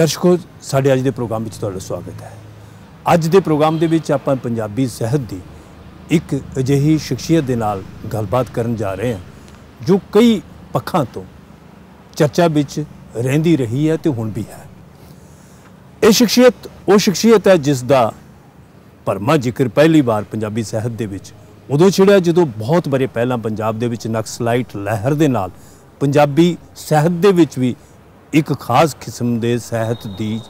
ਦਰਸ਼ਕੋ ਸਾਡੇ ਅੱਜ ਦੇ ਪ੍ਰੋਗਰਾਮ ਵਿੱਚ ਤੁਹਾਡਾ ਸਵਾਗਤ ਹੈ ਅੱਜ ਦੇ ਪ੍ਰੋਗਰਾਮ ਦੇ ਵਿੱਚ ਆਪਾਂ ਪੰਜਾਬੀ ਸਿਹਤ ਦੀ ਇੱਕ ਅਜਿਹੀ ਸ਼ਖਸੀਅਤ ਦੇ ਨਾਲ ਗੱਲਬਾਤ ਕਰਨ ਜਾ ਰਹੇ ਹਾਂ ਜੋ ਕਈ ਪੱਖਾਂ ਤੋਂ ਚਰਚਾ ਵਿੱਚ ਰਹਿੰਦੀ ਰਹੀ ਹੈ ਤੇ ਹੁਣ ਵੀ ਹੈ ਇਹ ਸ਼ਖਸੀਅਤ ਉਹ ਸ਼ਖਸੀਅਤ ਹੈ ਜਿਸ ਦਾ ਪਰਮਾ ਜ਼ਿਕਰ ਪਹਿਲੀ ਵਾਰ ਪੰਜਾਬੀ ਸਿਹਤ ਦੇ ਵਿੱਚ ਉਦੋਂ ਛਿੜਿਆ ਜਦੋਂ ਬਹੁਤ ਬਰੇ ਪਹਿਲਾਂ ਪੰਜਾਬ ਦੇ ਵਿੱਚ ਨਕਸਲਾਈਟ ਲਹਿਰ ਦੇ ਨਾਲ ਪੰਜਾਬੀ ਸਿਹਤ ਦੇ ਵਿੱਚ ਵੀ ਇੱਕ ਖਾਸ ਕਿਸਮ ਦੇ ਸਹਿਤ ਦੀ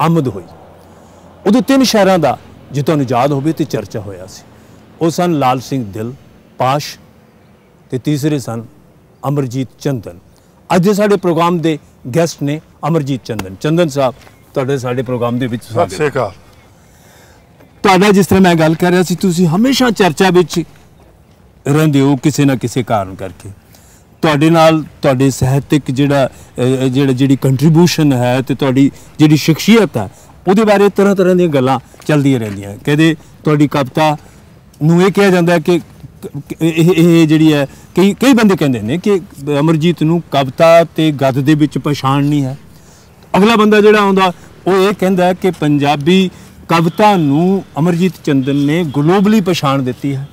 ਆਮਦ ਹੋਈ ਉਹਦੇ ਤਿੰਨ ਸ਼ਹਿਰਾਂ ਦਾ ਜੇ ਤੁਹਾਨੂੰ ਯਾਦ ਹੋਵੇ ਤੇ ਚਰਚਾ ਹੋਇਆ ਸੀ ਉਹ ਸਨ ਲਾਲ ਸਿੰਘ ਦਿਲ ਪਾਸ਼ ਤੇ ਤੀਸਰੇ ਸਨ ਅਮਰਜੀਤ ਚੰਦਨ ਅੱਜ ਦੇ ਸਾਡੇ ਪ੍ਰੋਗਰਾਮ ਦੇ ਗੈਸਟ ਨੇ ਅਮਰਜੀਤ ਚੰਦਨ ਚੰਦਨ ਸਾਹਿਬ ਤੁਹਾਡੇ ਸਾਡੇ ਪ੍ਰੋਗਰਾਮ ਦੇ ਵਿੱਚ ਸਵਾਗਤ ਸਤਿ ਤੁਹਾਡਾ ਜਿਸ ਤਰ੍ਹਾਂ ਮੈਂ ਗੱਲ ਕਰ ਰਿਹਾ ਸੀ ਤੁਸੀਂ ਹਮੇਸ਼ਾ ਚਰਚਾ ਵਿੱਚ ਰਹਿੰਦੇ ਹੋ ਕਿਸੇ ਨਾ ਕਿਸੇ ਕਾਰਨ ਕਰਕੇ ਤੁਹਾਡੇ ਨਾਲ ਤੁਹਾਡੇ ਸਹਿਤਿਕ ਜਿਹੜਾ ਜਿਹੜਾ ਜਿਹੜੀ ਕੰਟਰੀਬਿਊਸ਼ਨ ਹੈ ਤੇ ਤੁਹਾਡੀ ਜਿਹੜੀ ਸ਼ਖਸੀਅਤ ਹੈ ਉਹਦੇ ਬਾਰੇ ਤਰ੍ਹਾਂ ਤਰ੍ਹਾਂ ਦੀਆਂ ਗੱਲਾਂ ਚੱਲਦੀਆਂ ਰਹਿੰਦੀਆਂ ਕਹਿੰਦੇ ਤੁਹਾਡੀ ਕਵਿਤਾ ਨੂੰ ਇਹ ਕਿਹਾ ਜਾਂਦਾ ਕਿ ਇਹ ਇਹ ਜਿਹੜੀ ਹੈ ਕਈ ਕਈ ਬੰਦੇ ਕਹਿੰਦੇ ਨੇ ਕਿ ਅਮਰਜੀਤ ਨੂੰ ਕਵਿਤਾ ਤੇ ਗੱਦ ਦੇ ਵਿੱਚ ਪਛਾਣ ਨਹੀਂ ਹੈ ਅਗਲਾ ਬੰਦਾ ਜਿਹੜਾ ਆਉਂਦਾ ਉਹ ਇਹ ਕਹਿੰਦਾ ਕਿ ਪੰਜਾਬੀ ਕਵਿਤਾ ਨੂੰ ਅਮਰਜੀਤ ਚੰਦਨ ਨੇ ਗਲੋਬਲੀ ਪਛਾਣ ਦਿੱਤੀ ਹੈ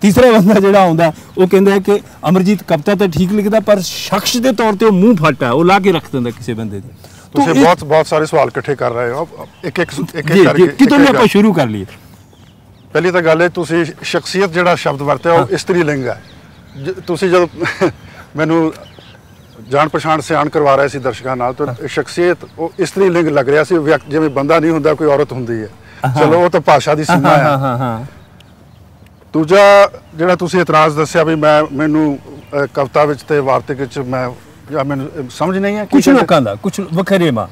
ਤੀਸਰਾ ਬੰਦਾ ਜਿਹੜਾ ਆਉਂਦਾ ਉਹ ਕਹਿੰਦਾ ਕਿ ਅਮਰਜੀਤ ਕਪਤਾ ਤਾਂ ਠੀਕ ਲਿਖਦਾ ਪਰ ਸ਼ਖਸ ਦੇ ਤੌਰ ਤੇ ਉਹ ਮੂੰਹ ਫਟਾ ਉਹ ਲਾ ਕੇ ਰੱਖ ਦਿੰਦਾ ਕਿਸੇ ਬੰਦੇ ਦੇ ਤੁਸੀਂ ਬਹੁਤ ਬਹੁਤ ਸਾਰੇ ਸਵਾਲ ਇਕੱਠੇ ਕਰ ਰਹੇ ਹੋ ਇੱਕ ਇੱਕ ਇੱਕ ਇੱਕ ਕਰਕੇ ਕਿਤੋਂ ਆਪਾਂ ਸ਼ੁਰੂ ਕਰ ਲਈਏ ਪਹਿਲੀ ਤਾਂ ਗੱਲ ਹੈ ਤੁਸੀਂ ਸ਼ਖਸੀਅਤ ਜਿਹੜਾ ਸ਼ਬਦ ਵਰਤਿਆ ਉਹ ਇਸਤਰੀ ਲਿੰਗ ਹੈ ਤੁਸੀਂ ਜਦੋਂ ਮੈਨੂੰ ਜਾਣ ਪਛਾਣ ਸਿਆਣ ਕਰਵਾ ਰਹੇ ਸੀ ਦਰਸ਼ਕਾਂ ਨਾਲ ਤਾਂ ਸ਼ਖਸੀਅਤ ਉਹ ਇਸਤਰੀ ਲਿੰਗ ਲੱਗ ਰਿਹਾ ਸੀ ਜਿਵੇਂ ਬੰਦਾ ਨਹੀਂ ਹੁੰਦਾ ਕੋਈ ਔਰਤ ਹੁੰਦੀ ਹੈ ਚਲੋ ਉਹ ਤਾਂ ਭਾਸ਼ਾ ਦੀ ਸੀਮਾ ਹੈ ਦੂਜਾ ਜਿਹੜਾ ਤੁਸੀਂ ਇਤਰਾਜ਼ ਦੱਸਿਆ ਵੀ ਮੈਂ ਮੈਨੂੰ ਕਵਿਤਾ ਵਿੱਚ ਤੇ ਵਾਰਤਕ ਵਿੱਚ ਮੈਂ ਜਾਂ ਮੈਨੂੰ ਸਮਝ ਨਹੀਂ ਆ ਕੁਝ ਲੋਕਾਂ ਦਾ ਕੁਝ ਵਖਰੇ ਮਾ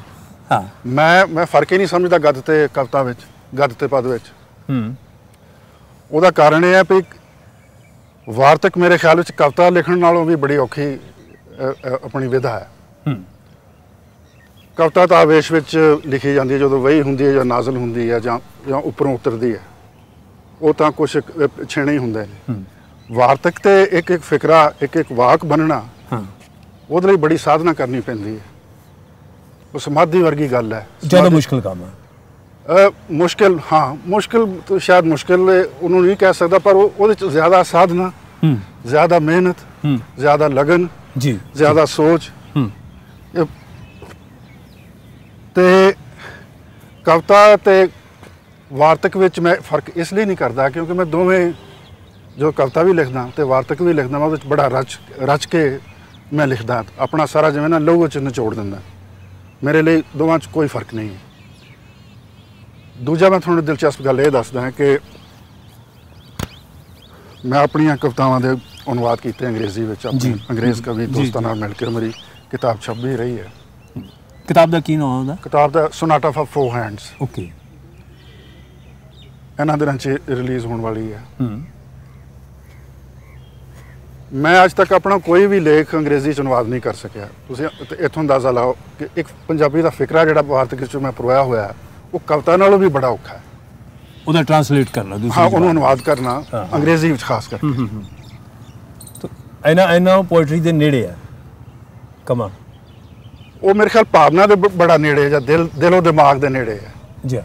ਹਾਂ ਮੈਂ ਮੈਂ ਫਰਕ ਹੀ ਨਹੀਂ ਸਮਝਦਾ ਗੱਦ ਤੇ ਕਵਿਤਾ ਵਿੱਚ ਗੱਦ ਤੇ ਪਦ ਵਿੱਚ ਹੂੰ ਉਹਦਾ ਕਾਰਨ ਇਹ ਹੈ ਵੀ ਵਾਰਤਕ ਮੇਰੇ ਖਿਆਲ ਵਿੱਚ ਕਵਿਤਾ ਲਿਖਣ ਨਾਲੋਂ ਵੀ ਬੜੀ ਔਖੀ ਆਪਣੀ ਵਿਧਾ ਹੈ ਹੂੰ ਕਵਿਤਾ ਤਾਂ ਆਵੇਸ਼ ਵਿੱਚ ਲਿਖੀ ਜਾਂਦੀ ਹੈ ਜਦੋਂ ਵਹੀ ਹੁੰਦੀ ਹੈ ਜਾਂ ਨਾਜ਼ਲ ਹੁੰਦੀ ਹੈ ਜਾਂ ਜਾਂ ਉੱਪਰੋਂ ਉਤਰਦੀ ਹੈ ਉਹ ਤਾਂ ਕੁਝ ਛੇਣੇ ਹੀ ਹੁੰਦੇ ਨੇ ਵਾਰਤਕ ਤੇ ਇੱਕ ਇੱਕ ਫਿਕਰਾ ਇੱਕ ਇੱਕ ਵਾਕ ਬਣਨਾ ਹਾਂ ਉਹਦੇ ਲਈ ਬੜੀ ਸਾਧਨਾ ਕਰਨੀ ਪੈਂਦੀ ਹੈ ਉਹ ਸਮਾਧੀ ਵਰਗੀ ਗੱਲ ਹੈ ਜਿਆਦਾ ਮੁਸ਼ਕਲ ਕੰਮ ਹੈ ਮੁਸ਼ਕਲ ਹਾਂ ਮੁਸ਼ਕਲ ਤਾਂ ਸ਼ਾਇਦ ਮੁਸ਼ਕਲ ਉਹਨੂੰ ਨਹੀਂ ਕਹਿ ਸਕਦਾ ਪਰ ਉਹਦੇ ਚ ਜ਼ਿਆਦਾ ਸਾਧਨਾ ਜ਼ਿਆਦਾ ਮਿਹਨਤ ਜ਼ਿਆਦਾ ਲਗਨ ਜੀ ਜ਼ਿਆਦਾ ਸੋਚ ਤੇ ਕਵਤਾ ਤੇ ਵਾਰਤਕ ਵਿੱਚ ਮੈਂ ਫਰਕ ਇਸ ਲਈ ਨਹੀਂ ਕਰਦਾ ਕਿਉਂਕਿ ਮੈਂ ਦੋਵੇਂ ਜੋ ਕਵਿਤਾ ਵੀ ਲਿਖਦਾ ਤੇ ਵਾਰਤਕ ਵੀ ਲਿਖਦਾ ਮੈਂ ਉਹਦੇ ਵਿੱਚ ਬੜਾ ਰਚ ਰਚ ਕੇ ਮੈਂ ਲਿਖਦਾ ਆਪਣਾ ਸਾਰਾ ਜਿਵੇਂ ਨਾ ਲਹੂ ਚ ਨਿਚੋੜ ਦਿੰਦਾ ਮੇਰੇ ਲਈ ਦੋਵਾਂ 'ਚ ਕੋਈ ਫਰਕ ਨਹੀਂ ਹੈ ਦੂਜਾ ਮੈਂ ਤੁਹਾਨੂੰ ਦਿਲਚਸਪ ਗੱਲ ਇਹ ਦੱਸਦਾ ਹਾਂ ਕਿ ਮੈਂ ਆਪਣੀਆਂ ਕਵਿਤਾਵਾਂ ਦੇ ਅਨੁਵਾਦ ਕੀਤੇ ਅੰਗਰੇਜ਼ੀ ਵਿੱਚ ਆਪਣੇ ਅੰਗਰੇਜ਼ ਕਵੀ ਦੋਸਤਾਂ ਨਾਲ ਮਿਲ ਕੇ ਮੇਰੀ ਕਿਤਾਬ ਛਪੀ ਰਹੀ ਹੈ ਕਿਤਾਬ ਦਾ ਕੀ ਨਾਮ ਹੈ ਕਿਤਾਬ ਦਾ sonata for four hands okay ਇਹਨਾਂ ਦਿਨਾਂ 'ਚ ਰਿਲੀਜ਼ ਹੋਣ ਵਾਲੀ ਹੈ ਮੈਂ ਅੱਜ ਤੱਕ ਆਪਣਾ ਕੋਈ ਵੀ ਲੇਖ ਅੰਗਰੇਜ਼ੀ ਚ ਅਨੁਵਾਦ ਨਹੀਂ ਕਰ ਸਕਿਆ ਤੁਸੀਂ ਇੱਥੋਂ ਅੰਦਾਜ਼ਾ ਲਾਓ ਕਿ ਇੱਕ ਪੰਜਾਬੀ ਦਾ ਫਿਕਰਾ ਜਿਹੜਾ ਭਾਰਤ ਵਿੱਚ ਮੈਂ ਪਰਵਾਇਆ ਹੋਇਆ ਉਹ ਕਵਤਾ ਨਾਲੋਂ ਵੀ ਬੜਾ ਔਖਾ ਹੈ ਉਹਦਾ ਟਰਾਂਸਲੇਟ ਕਰਨਾ ਦੂਸਰੀ ਹਾਂ ਉਹਨੂੰ ਅਨੁਵਾਦ ਕਰਨਾ ਅੰਗਰੇਜ਼ੀ ਵਿੱਚ ਖਾਸ ਕਰਕੇ ਤਾਂ ਇਹਨਾਂ ਪੋਇਟਰੀ ਦੇ ਨੇੜੇ ਆ ਕਮਾ ਉਹ ਮੇਰੇ ਖਿਆਲ ਭਾਵਨਾ ਦੇ ਬੜਾ ਨੇੜੇ ਜਾਂ ਦਿਲ ਦਿਲੋਂ ਦਿਮਾਗ ਦੇ ਨੇੜੇ ਹੈ ਜੀ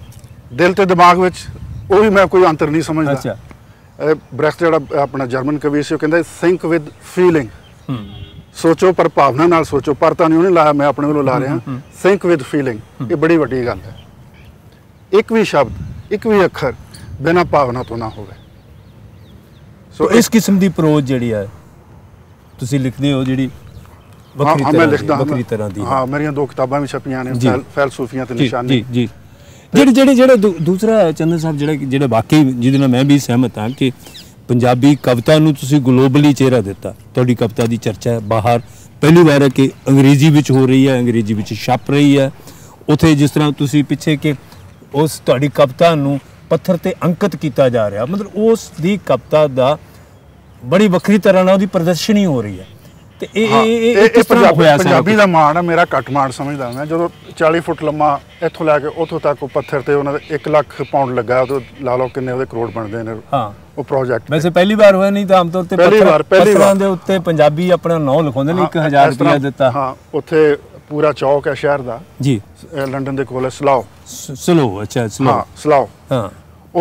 ਦਿਲ ਤੇ ਦਿਮਾਗ ਵਿੱਚ ਉਹ ਵੀ ਮੈਂ ਕੋਈ ਅੰਤਰ ਨਹੀਂ ਸਮਝਦਾ ਅੱਛਾ ਬ੍ਰੈਕਟ ਜਿਹੜਾ ਆਪਣਾ ਜਰਮਨ ਕਵੀ ਸੀ ਉਹ ਕਹਿੰਦਾ ਥਿੰਕ ਵਿਦ ਫੀਲਿੰਗ ਸੋਚੋ ਪਰ ਭਾਵਨਾ ਨਾਲ ਸੋਚੋ ਪਰ ਤਾਂ ਨਹੀਂ ਉਹਨੇ ਲਾਇਆ ਮੈਂ ਆਪਣੇ ਵੱਲੋਂ ਲਾ ਰਿਹਾ ਥਿੰਕ ਵਿਦ ਫੀਲਿੰਗ ਇਹ ਬੜੀ ਵੱਡੀ ਗੱਲ ਹੈ ਇੱਕ ਵੀ ਸ਼ਬਦ ਇੱਕ ਵੀ ਅੱਖਰ ਬਿਨਾ ਭਾਵਨਾ ਤੋਂ ਨਾ ਹੋਵੇ ਸੋ ਇਸ ਕਿਸਮ ਦੀ ਪ੍ਰੋਜ ਜਿਹੜੀ ਹੈ ਤੁਸੀਂ ਲਿਖਦੇ ਹੋ ਜਿਹੜੀ ਵੱਖਰੀ ਤਰ੍ਹਾਂ ਦੀ ਵੱਖਰੀ ਤਰ੍ਹਾਂ ਦੀ ਹਾਂ ਮੇਰੀਆਂ ਦੋ ਕਿਤਾਬਾਂ ਵੀ ਛਪੀਆਂ ਨੇ ਫੈਲਸੂਫੀਆਂ ਤੇ ਨਿਸ਼ਾਨੀ ਜੀ ਜੀ ਜਿਹੜੇ ਜਿਹੜੇ ਜਿਹੜੇ ਦੂਸਰਾ ਚੰਦਰ ਸਾਹਿਬ ਜਿਹੜਾ ਜਿਹੜੇ ਵਾਕਈ ਜਿਹਦੇ ਨਾਲ ਮੈਂ ਵੀ ਸਹਿਮਤ ਹਾਂ ਕਿ ਪੰਜਾਬੀ ਕਵਿਤਾ ਨੂੰ ਤੁਸੀਂ ਗਲੋਬਲੀ ਚਿਹਰਾ ਦਿੱਤਾ ਤੁਹਾਡੀ ਕਵਿਤਾ ਦੀ ਚਰਚਾ ਬਾਹਰ ਪਹਿਲੀ ਵਾਰ ਹੈ ਕਿ ਅੰਗਰੇਜ਼ੀ ਵਿੱਚ ਹੋ ਰਹੀ ਹੈ ਅੰਗਰੇਜ਼ੀ ਵਿੱਚ ਛਪ ਰਹੀ ਹੈ ਉਥੇ ਜਿਸ ਤਰ੍ਹਾਂ ਤੁਸੀਂ ਪਿੱਛੇ ਕਿ ਉਸ ਤੁਹਾਡੀ ਕਵਿਤਾ ਨੂੰ ਪੱਥਰ ਤੇ ਅੰਕਿਤ ਕੀਤਾ ਜਾ ਰਿਹਾ ਮਤਲਬ ਉਸ ਦੀ ਕਵਿਤਾ ਦਾ ਬੜੀ ਵੱਖਰੀ ਤਰ੍ਹਾਂ ਨਾਲ ਉਹਦੀ ਪ੍ਰਦਰਸ਼ਨੀ ਹੋ ਰਹੀ ਹੈ ਤੇ ਇਹ ਇਹ ਕਿਸ ਪੰਜਾਬੀ ਦਾ ਮਾਣ ਆ ਮੇਰਾ ਕਟਮਾਣ ਸਮਝਦਾ ਮੈਂ ਜਦੋਂ 40 ਫੁੱਟ ਲੰਮਾ ਇੱਥੋਂ ਲੈ ਕੇ ਉੱਥੋਂ ਤੱਕ ਪੱਥਰ ਤੇ ਉਹਨਾਂ ਦਾ 1 ਲੱਖ ਪਾਉਂਡ ਲੱਗਾ ਉਹ ਲਾ ਲਓ ਕਿੰਨੇ ਉਹਦੇ ਕਰੋੜ ਬਣਦੇ ਨੇ ਹਾਂ ਉਹ ਪ੍ਰੋਜੈਕਟ ਵੈਸੇ ਪਹਿਲੀ ਵਾਰ ਹੋਇਆ ਨਹੀਂ ਤਾਂ ਆਮ ਤੌਰ ਤੇ ਪੱਥਰਾਂ ਦੇ ਉੱਤੇ ਪੰਜਾਬੀ ਆਪਣਾ ਨਾਮ ਲਿਖਾਉਂਦੇ ਨੇ 1000 ਰੁਪਏ ਦਿੱਤਾ ਹਾਂ ਉੱਥੇ ਪੂਰਾ ਚੌਕ ਹੈ ਸ਼ਹਿਰ ਦਾ ਜੀ ਲੰਡਨ ਦੇ ਕੋਲ ਹੈ ਸਲਾਓ ਸਲੋ ਅੱਛਾ ਸਲੋ ਹਾਂ ਸਲਾਓ ਹਾਂ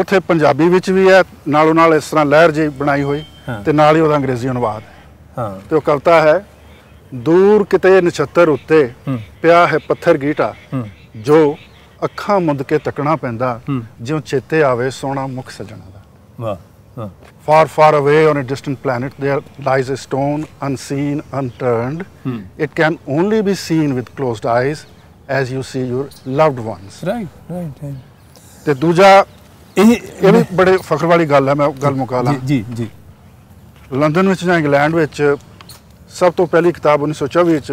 ਉੱਥੇ ਪੰਜਾਬੀ ਵਿੱਚ ਵੀ ਹੈ ਨਾਲੋਂ ਨਾਲ ਇਸ ਤਰ੍ਹਾਂ ਲਹਿਰ ਜੀ ਬਣਾਈ ਹੋਈ ਤੇ ਨਾਲ ਹੀ ਉਹਦਾ ਅੰਗਰੇਜ਼ੀ ਅਨੁਵਾਦ ਹਾਂ ਤੇ ਉਹ ਕਵਤਾ ਹੈ ਦੂਰ ਕਿਤੇ ਨਛੱਤਰ ਉੱਤੇ ਪਿਆ ਹੈ ਪੱਥਰ ਗੀਟਾ ਜੋ ਅੱਖਾਂ ਮੁੰਦ ਕੇ ਤੱਕਣਾ ਪੈਂਦਾ ਜਿਉ ਚੇਤੇ ਆਵੇ ਸੋਨਾ ਮੁਖ ਸਜਣਾ ਦਾ ਵਾਹ far far away on a distant planet there lies a stone unseen unturned it can only be seen with closed eyes as you see your loved ones right right ਤੇ ਦੂਜਾ ਇਹ ਇਹ ਵੀ ਬੜੇ ਫਖਰ ਵਾਲੀ ਗੱਲ ਹੈ ਮੈਂ ਗੱਲ ਮੁਕਾ ਲਾਂ ਜੀ ਜੀ ਲੰਡਨ ਵਿੱਚ ਜਾਂ ਇੰਗਲੈਂਡ ਵਿੱਚ ਸਭ ਤੋਂ ਪਹਿਲੀ ਕਿਤਾਬ 1924 ਵਿੱਚ